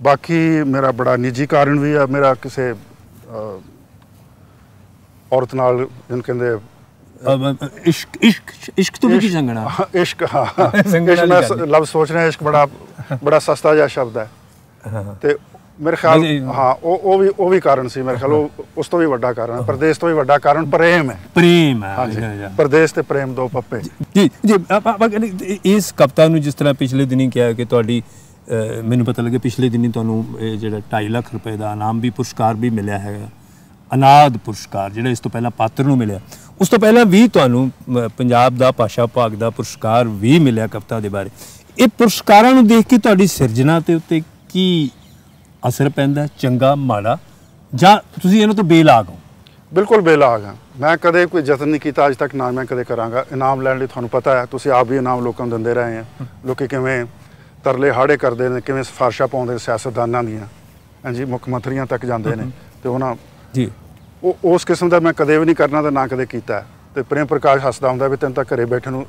ਬਾਕੀ ਮੇਰਾ ਬੜਾ ਨਿੱਜੀ ਕਾਰਨ ਵੀ ਆ ਮੇਰਾ ਕਿਸੇ ਔਰਤ ਨਾਲ ਜਨ ਕਹਿੰਦੇ ਇਸ਼ਕ ਇਸ਼ਕ ਇਸ਼ਕ ਤੋਂ ਵੀ ਜੰਗਣਾ ਇਸ਼ਕ ਹਾਂ ਮੈਂ ਲਵ ਸੋਚ ਰਿਹਾ ਇਸ਼ਕ ਬੜਾ ਬੜਾ ਸਸਤਾ ਜਿਹਾ ਸ਼ਬਦ ਹੈ ਤੇ ਮੇਰੇ ਖਿਆਲ ਹਾਂ ਉਹ ਉਹ ਵੀ ਉਹ ਵੀ ਕਾਰਨ ਸੀ ਮੇਰੇ ਖਿਆਲ ਉਹ ਉਸ ਤੋਂ ਵੀ ਵੱਡਾ ਕਾਰਨ ਹੈ ਪ੍ਰਦੇਸ਼ ਤੋਂ ਵੀ ਵੱਡਾ ਕਾਰਨ ਪ੍ਰੇਮ ਹੈ ਪ੍ਰੇਮ ਹੈ ਪ੍ਰਦੇਸ਼ ਤੇ ਪ੍ਰੇਮ ਦੋ ਪੱਪੇ ਜੀ ਜੀ ਇਸ ਕਪਤਾਨ ਨੂੰ ਜਿਸ ਤਰ੍ਹਾਂ ਪਿਛਲੇ ਦਿਨੀ ਕਿਹਾ ਕਿ ਤੁਹਾਡੀ ਮੈਨੂੰ ਪਤਾ ਲੱਗਿਆ ਪਿਛਲੇ ਦਿਨੀ ਤੁਹਾਨੂੰ ਇਹ ਜਿਹੜਾ 2.5 ਲੱਖ ਰੁਪਏ ਦਾ ਇਨਾਮ ਵੀ ਪੁਰਸਕਾਰ ਵੀ ਮਿਲਿਆ ਹੈਗਾ ਅਨਾਦ ਪੁਰਸਕਾਰ ਜਿਹੜਾ ਇਸ ਤੋਂ ਪਹਿਲਾਂ ਪਾਤਰ ਨੂੰ ਮਿਲਿਆ ਉਸ ਤੋਂ ਪਹਿਲਾਂ ਵੀ ਤੁਹਾਨੂੰ ਪੰਜਾਬ ਦਾ ਭਾਸ਼ਾ ਭਾਗ ਦਾ ਪੁਰਸਕਾਰ ਵੀ ਮਿਲਿਆ ਕਵਤਾ ਦੇ ਬਾਰੇ ਇਹ ਪੁਰਸਕਾਰਾਂ ਨੂੰ ਦੇਖ ਕੇ ਤੁਹਾਡੀ ਸਿਰਜਣਾ ਤੇ ਉੱਤੇ ਕੀ ਅਸਰ ਪੈਂਦਾ ਚੰਗਾ ਮਾੜਾ ਜਾਂ ਤੁਸੀਂ ਇਹਨਾਂ ਤੋਂ ਬੇਲਾਗ ਹੋ ਬਿਲਕੁਲ ਬੇਲਾਗ ਹਾਂ ਮੈਂ ਕਦੇ ਕੋਈ ਯਤਨ ਨਹੀਂ ਕੀਤਾ ਅਜੇ ਤੱਕ ਨਾ ਮੈਂ ਕਦੇ ਕਰਾਂਗਾ ਇਨਾਮ ਲੈਣ ਲਈ ਤੁਹਾਨੂੰ ਪਤਾ ਹੈ ਤੁਸੀਂ ਆਪ ਵੀ ਇਨਾਮ ਲੋਕਾਂ ਨੂੰ ਦਿੰਦੇ ਰਹੇ ਆ ਲੋਕੀ ਕਿਵੇਂ ਤਰਲੇ ਹਾੜੇ ਕਰਦੇ ਨੇ ਕਿਵੇਂ ਸਫਾਰਸ਼ਾ ਪਾਉਂਦੇ ਸਿਆਸਤਦਾਨਾਂ ਦੀਆਂ ਹਾਂਜੀ ਮੁੱਖ ਮੰਤਰੀਆਂ ਤੱਕ ਜਾਂਦੇ ਨੇ ਤੇ ਉਹਨਾਂ ਜੀ ਉਹ ਉਸ ਕਿਸਮ ਦਾ ਮੈਂ ਕਦੇ ਵੀ ਨਹੀਂ ਕਰਨਾ ਤੇ ਨਾ ਕਦੇ ਕੀਤਾ ਤੇ ਪ੍ਰੇਮ ਪ੍ਰਕਾਸ਼ ਹੱਸਦਾ ਹੁੰਦਾ ਵੀ ਤੈਨੂੰ ਤਾਂ ਘਰੇ ਬੈਠਣ ਨੂੰ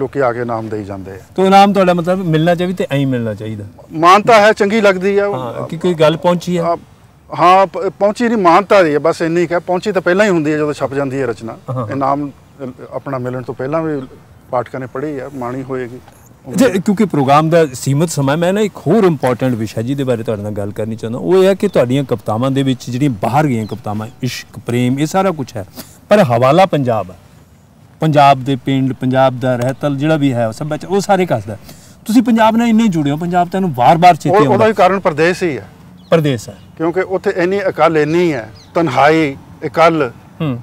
ਲੋਕੀ ਆ ਕੇ ਨਾਮ ਦੇਈ ਜਾਂਦੇ ਆ ਤੋ ਨਾਮ ਤੁਹਾਡਾ ਮਤਲਬ ਮਿਲਣਾ ਚਾਹੀ ਤੇ ਐਂ ਮਿਲਣਾ ਚਾਹੀਦਾ ਮਾਨਤਾ ਹੈ ਚੰਗੀ ਲੱਗਦੀ ਆ ਕਿ ਕੋਈ ਗੱਲ ਪਹੁੰਚੀ ਆ ਹਾਂ ਪਹੁੰਚੀ ਨਹੀਂ ਮਾਨਤਾ ਦੀ ਆ ਬਸ ਇੰਨੀ ਕਿ ਪਹੁੰਚੀ ਤਾਂ ਪਹਿਲਾਂ ਹੀ ਹੁੰਦੀ ਹੈ ਜਦੋਂ ਛਪ ਜਾਂਦੀ ਹੈ ਰਚਨਾ ਇਹ ਨਾਮ ਆਪਣਾ ਮਿਲਣ ਤੋਂ ਪਹਿਲਾਂ ਵੀ ਪਾਠਕਾਂ ਨੇ ਪੜ੍ਹੀ ਆ ਮਾਣੀ ਹੋਏਗੀ ਕਿਉਂਕਿ ਪ੍ਰੋਗਰਾਮ ਦਾ ਸੀਮਤ ਸਮਾਂ ਮੈਂ ਨਾ ਇੱਕ ਹੋਰ ਇੰਪੋਰਟੈਂਟ ਵਿਸ਼ਾ ਜੀ ਦੇ ਬਾਰੇ ਤੁਹਾਡੇ ਨਾਲ ਗੱਲ ਕਰਨੀ ਚਾਹੁੰਦਾ ਉਹ ਇਹ ਹੈ ਕਿ ਤੁਹਾਡੀਆਂ ਕਪਤਾਵਾਂ ਦੇ ਵਿੱਚ ਜਿਹੜੀਆਂ ਬਾਹਰ ਗਈਆਂ ਕਪਤਾਵਾਂ ਇਸ਼ਕ ਪ੍ਰੇਮ ਇਹ ਸਾਰਾ ਕੁਝ ਹੈ ਪਰ ਹਵਾਲਾ ਪੰਜਾਬ ਹੈ ਪੰਜਾਬ ਦੇ ਪਿੰਡ ਪੰਜਾਬ ਦਾ ਰਹਿਤਲ ਜਿਹੜਾ ਵੀ ਹੈ ਉਹ ਸਭ ਵਿੱਚ ਉਹ ਸਾਰੇ ਕੱਸਦਾ ਤੁਸੀਂ ਪੰਜਾਬ ਨਾਲ ਇੰਨੇ ਜੁੜੇ ਹੋ ਪੰਜਾਬ ਤੁਹਾਨੂੰ ਵਾਰ-ਵਾਰ ਚੇਤੇ ਆਉਂਦਾ ਉਹਦਾ ਹੀ ਕਾਰਨ ਪ੍ਰਦੇਸ਼ ਹੀ ਹੈ ਪ੍ਰਦੇਸ਼ ਹੈ ਕਿਉਂਕਿ ਉੱਥੇ ਇੰਨੀ ਇਕੱਲ ਇੰਨੀ ਹੈ ਤਨਹਾਈ ਇਕੱਲ ਹੂੰ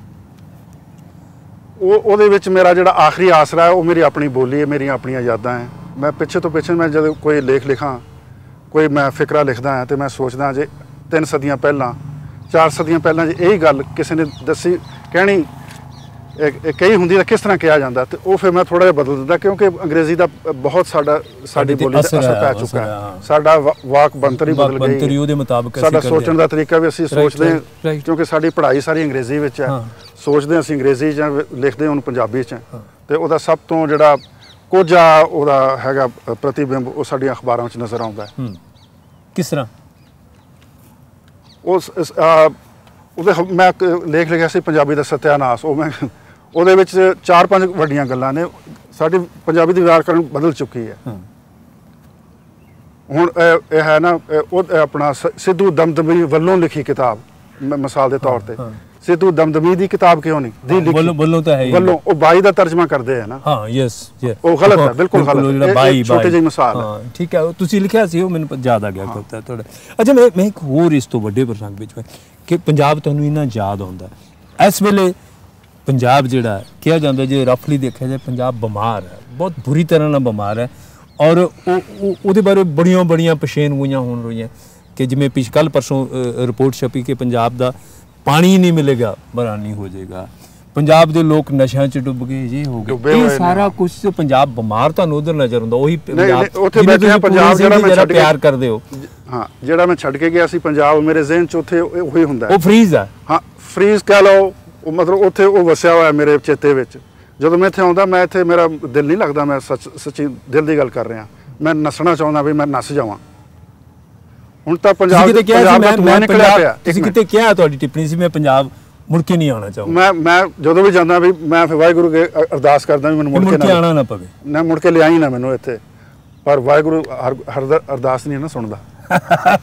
ਉਹ ਉਹਦੇ ਵਿੱਚ ਮੇਰਾ ਜਿਹੜਾ ਆਖਰੀ ਆਸਰਾ ਹੈ ਉਹ ਮੇਰੀ ਆਪਣੀ ਬੋਲੀ ਹੈ ਮੇਰੀਆਂ ਆਪਣੀਆਂ ਯਾਦਾਂ ਹੈ ਮੈਂ ਪਿੱਛੇ ਤੋਂ ਪਿੱਛੇ ਮੈਂ ਜਦੋਂ ਕੋਈ ਲੇਖ ਲਿਖਾਂ ਕੋਈ ਮੈਂ ਫਿਕਰਾ ਲਿਖਦਾ ਹਾਂ ਤੇ ਮੈਂ ਸੋਚਦਾ ਜੇ ਤਿੰਨ ਸਦੀਆਂ ਪਹਿਲਾਂ ਚਾਰ ਸਦੀਆਂ ਪਹਿਲਾਂ ਜੇ ਇਹੀ ਗੱਲ ਕਿਸੇ ਨੇ ਦੱਸੀ ਕਹਿਣੀ ਕਈ ਹੁੰਦੀ ਤਾਂ ਕਿਸ ਤਰ੍ਹਾਂ ਕਿਹਾ ਜਾਂਦਾ ਤੇ ਉਹ ਫਿਰ ਮੈਂ ਥੋੜਾ ਜਿਹਾ ਬਦਲ ਦਿੰਦਾ ਕਿਉਂਕਿ ਅੰਗਰੇਜ਼ੀ ਦਾ ਬਹੁਤ ਸਾਡਾ ਸਾਡੀ ਬੋਲੀ ਦਾ ਅਸਰ ਪੈ ਚੁੱਕਾ ਹੈ ਸਾਡਾ ਵਾਕ ਬੰਤਰੀ ਬਦਲ ਗਈ ਬੰਤਰੀ ਉਹਦੇ ਮੁਤਾਬਕ ਸਾਡਾ ਸੋਚਣ ਦਾ ਤਰੀਕਾ ਵੀ ਅਸੀਂ ਸੋਚਦੇ ਹਾਂ ਕਿਉਂਕਿ ਸਾਡੀ ਪੜ੍ਹਾਈ ਸਾਰੀ ਅੰਗਰੇਜ਼ੀ ਵਿੱਚ ਹੈ ਸੋਚਦੇ ਅਸੀਂ ਅੰਗਰੇਜ਼ੀ ਜਾਂ ਲਿਖਦੇ ਉਹਨੂੰ ਪੰਜਾਬੀ ਚ ਤੇ ਉਹਦਾ ਸਭ ਤੋਂ ਜਿਹੜਾ ਕੋਝਾ ਉਹਦਾ ਹੈਗਾ ਪ੍ਰਤੀਬਿੰਬ ਉਹ ਸਾਡੀਆਂ ਅਖਬਾਰਾਂ ਵਿੱਚ ਨਜ਼ਰ ਆਉਂਦਾ ਹੈ ਕਿਸ ਤਰ੍ਹਾਂ ਉਸ ਉਹਦੇ ਮੈਂ ਲੇਖ ਲਿਖਿਆ ਸੀ ਪੰਜਾਬੀ ਦਾ ਸਤਿਆਨਾਸ਼ ਉਹ ਮੈਂ ਉਹਦੇ ਵਿੱਚ ਚਾਰ ਪੰਜ ਵੱਡੀਆਂ ਗੱਲਾਂ ਨੇ ਸਾਡੀ ਪੰਜਾਬੀ ਦੀ ਕਰਨ ਬਦਲ ਚੁੱਕੀ ਹੈ ਹੁਣ ਇਹ ਹੈ ਨਾ ਉਹ ਆਪਣਾ ਸਿੱਧੂ ਦਮਦਮੀ ਵੱਲੋਂ ਲਿਖੀ ਕਿਤਾਬ ਮਿਸਾਲ ਦੇ ਤੌਰ ਤੇ ਸਿੱਧੂ ਦਮਦਮੀ ਦੀ ਕਿਤਾਬ ਕਿਉਂ ਨਹੀਂ ਦੀ ਲਿਖੀ ਵੱਲੋਂ ਵੱਲੋਂ ਤਾਂ ਹੈ ਹੀ ਬੋਲੋ ਉਹ ਬਾਈ ਦਾ ਤਰਜਮਾ ਕਰਦੇ ਆ ਨਾ ਹਾਂ ਯੈਸ ਉਹ ਗਲਤ ਹੈ ਬਿਲਕੁਲ ਗਲਤ ਹੈ ਬਾਈ ਛੋਟੇ ਜਿਹੇ ਮਿਸਾਲ ਹਾਂ ਠੀਕ ਹੈ ਤੁਸੀਂ ਲਿਖਿਆ ਸੀ ਉਹ ਮੈਨੂੰ ਯਾਦ ਆ ਗਿਆ ਕਵਿਤਾ ਤੁਹਾਡਾ ਅੱਛਾ ਮੈਂ ਮੈਂ ਇੱਕ ਹੋਰ ਇਸ ਤੋਂ ਵੱਡੇ ਪ੍ਰਸੰਗ ਵਿੱਚ ਕਿ ਪੰਜਾਬ ਤੁਹਾਨੂੰ ਇੰਨਾ ਯਾਦ ਆਉਂਦਾ ਇਸ ਵੇਲੇ ਪੰਜਾਬ ਜਿਹੜਾ ਕਿਹਾ ਜਾਂਦਾ ਜੇ ਰਫਲੀ ਦੇਖਿਆ ਜਾਏ ਪੰਜਾਬ ਬਿਮਾਰ ਹੈ ਬਹੁਤ ਬੁਰੀ ਤਰ੍ਹਾਂ ਨਾਲ ਬਿਮਾਰ ਹੈ ਔਰ ਉਹ ਉਹਦੇ ਬਾਰੇ ਬੜੀਆਂ ਬੜੀਆਂ ਗੁਈਆਂ ਹੋਣ ਰਹੀਆਂ ਕਿ ਜਿਵੇਂ ਪਿਛਕਲ ਪਰਸੋਂ ਰਿਪੋਰਟ ਛਪੀ ਕਿ ਪੰਜਾਬ ਦਾ ਪਾਣੀ ਨਹੀਂ ਮਿਲੇਗਾ ਬਰਾਨੀ ਹੋ ਜਾਏਗਾ ਪੰਜਾਬ ਦੇ ਲੋਕ ਨਸ਼ਿਆਂ 'ਚ ਡੁੱਬ ਗਏ ਜੀ ਹੋ ਗਏ ਇਹ ਸਾਰਾ ਕੁਝ ਪੰਜਾਬ ਬਿਮਾਰ ਤੁਹਾਨੂੰ ਉਧਰ ਨਜ਼ਰ ਆਉਂਦਾ ਉਹੀ ਪੰਜਾਬ ਉੱਥੇ ਬੈਠੇ ਆ ਪੰਜਾਬ ਜਿਹੜਾ ਮੈਂ ਛੱਡ ਪਿਆਰ ਕਰਦੇ ਹੋ ਹਾਂ ਜਿਹੜਾ ਮੈਂ ਛੱਡ ਕੇ ਗਿਆ ਸੀ ਪੰਜਾਬ ਮੇਰੇ ਜ਼ਿਹਨ 'ਚ ਉੱਥੇ ਉਹੀ ਹੁੰਦਾ ਉਹ ਫ੍ਰੀਜ਼ ਆ ਹਾਂ ਫ੍ਰੀਜ਼ ਕਹ ਲਓ ਉਹ ਮਤਲਬ ਉੱਥੇ ਉਹ ਵਸਿਆ ਹੋਇਆ ਮੇਰੇ ਚੇਤੇ ਵਿੱਚ ਜਦੋਂ ਮੈਂ ਇੱਥੇ ਆਉਂਦਾ ਮੈਂ ਇੱਥੇ ਮੇਰਾ ਦਿਲ ਨਹੀਂ ਲੱਗਦਾ ਮੈਂ ਸੱਚੀ ਦਿਲ ਦੀ ਗੱਲ ਕਰ ਰਿਹਾ ਮੈਂ ਨਸਣਾ ਚਾਹੁੰਦਾ ਵੀ ਮੈਂ ਨਸ ਜਾਵਾਂ ਹੁਣ ਤਾਂ ਪੰਜਾਬ ਦੇ ਪੰਜਾਬ ਮੈਂ ਮੈਂ ਨਿਕਲਿਆ ਪਿਆ ਤੁਸੀਂ ਕਿਤੇ ਕਿਹਾ ਤੁਹਾਡੀ ਟਿੱਪਣੀ ਸੀ ਮੈਂ ਪੰਜਾਬ ਮੁੜ ਕੇ ਨਹੀਂ ਆਉਣਾ ਚਾਹੁੰਦਾ ਮੈਂ ਮੈਂ ਜਦੋਂ ਵੀ ਜਾਂਦਾ ਵੀ ਮੈਂ ਫਿਰ ਵਾਹਿਗੁਰੂ ਕੇ ਅਰਦਾਸ ਕਰਦਾ ਵੀ ਮੈਨੂੰ ਮੁੜ ਕੇ ਨਾ ਆਣਾ ਨਾ ਪਵੇ ਨਾ ਮੁੜ ਕੇ ਲਿਆਈ ਨਾ ਮੈਨੂੰ ਇੱਥੇ ਪਰ ਵਾਹਿਗੁਰੂ ਹਰ ਅਰਦਾਸ ਨਹੀਂ ਨਾ ਸੁਣਦਾ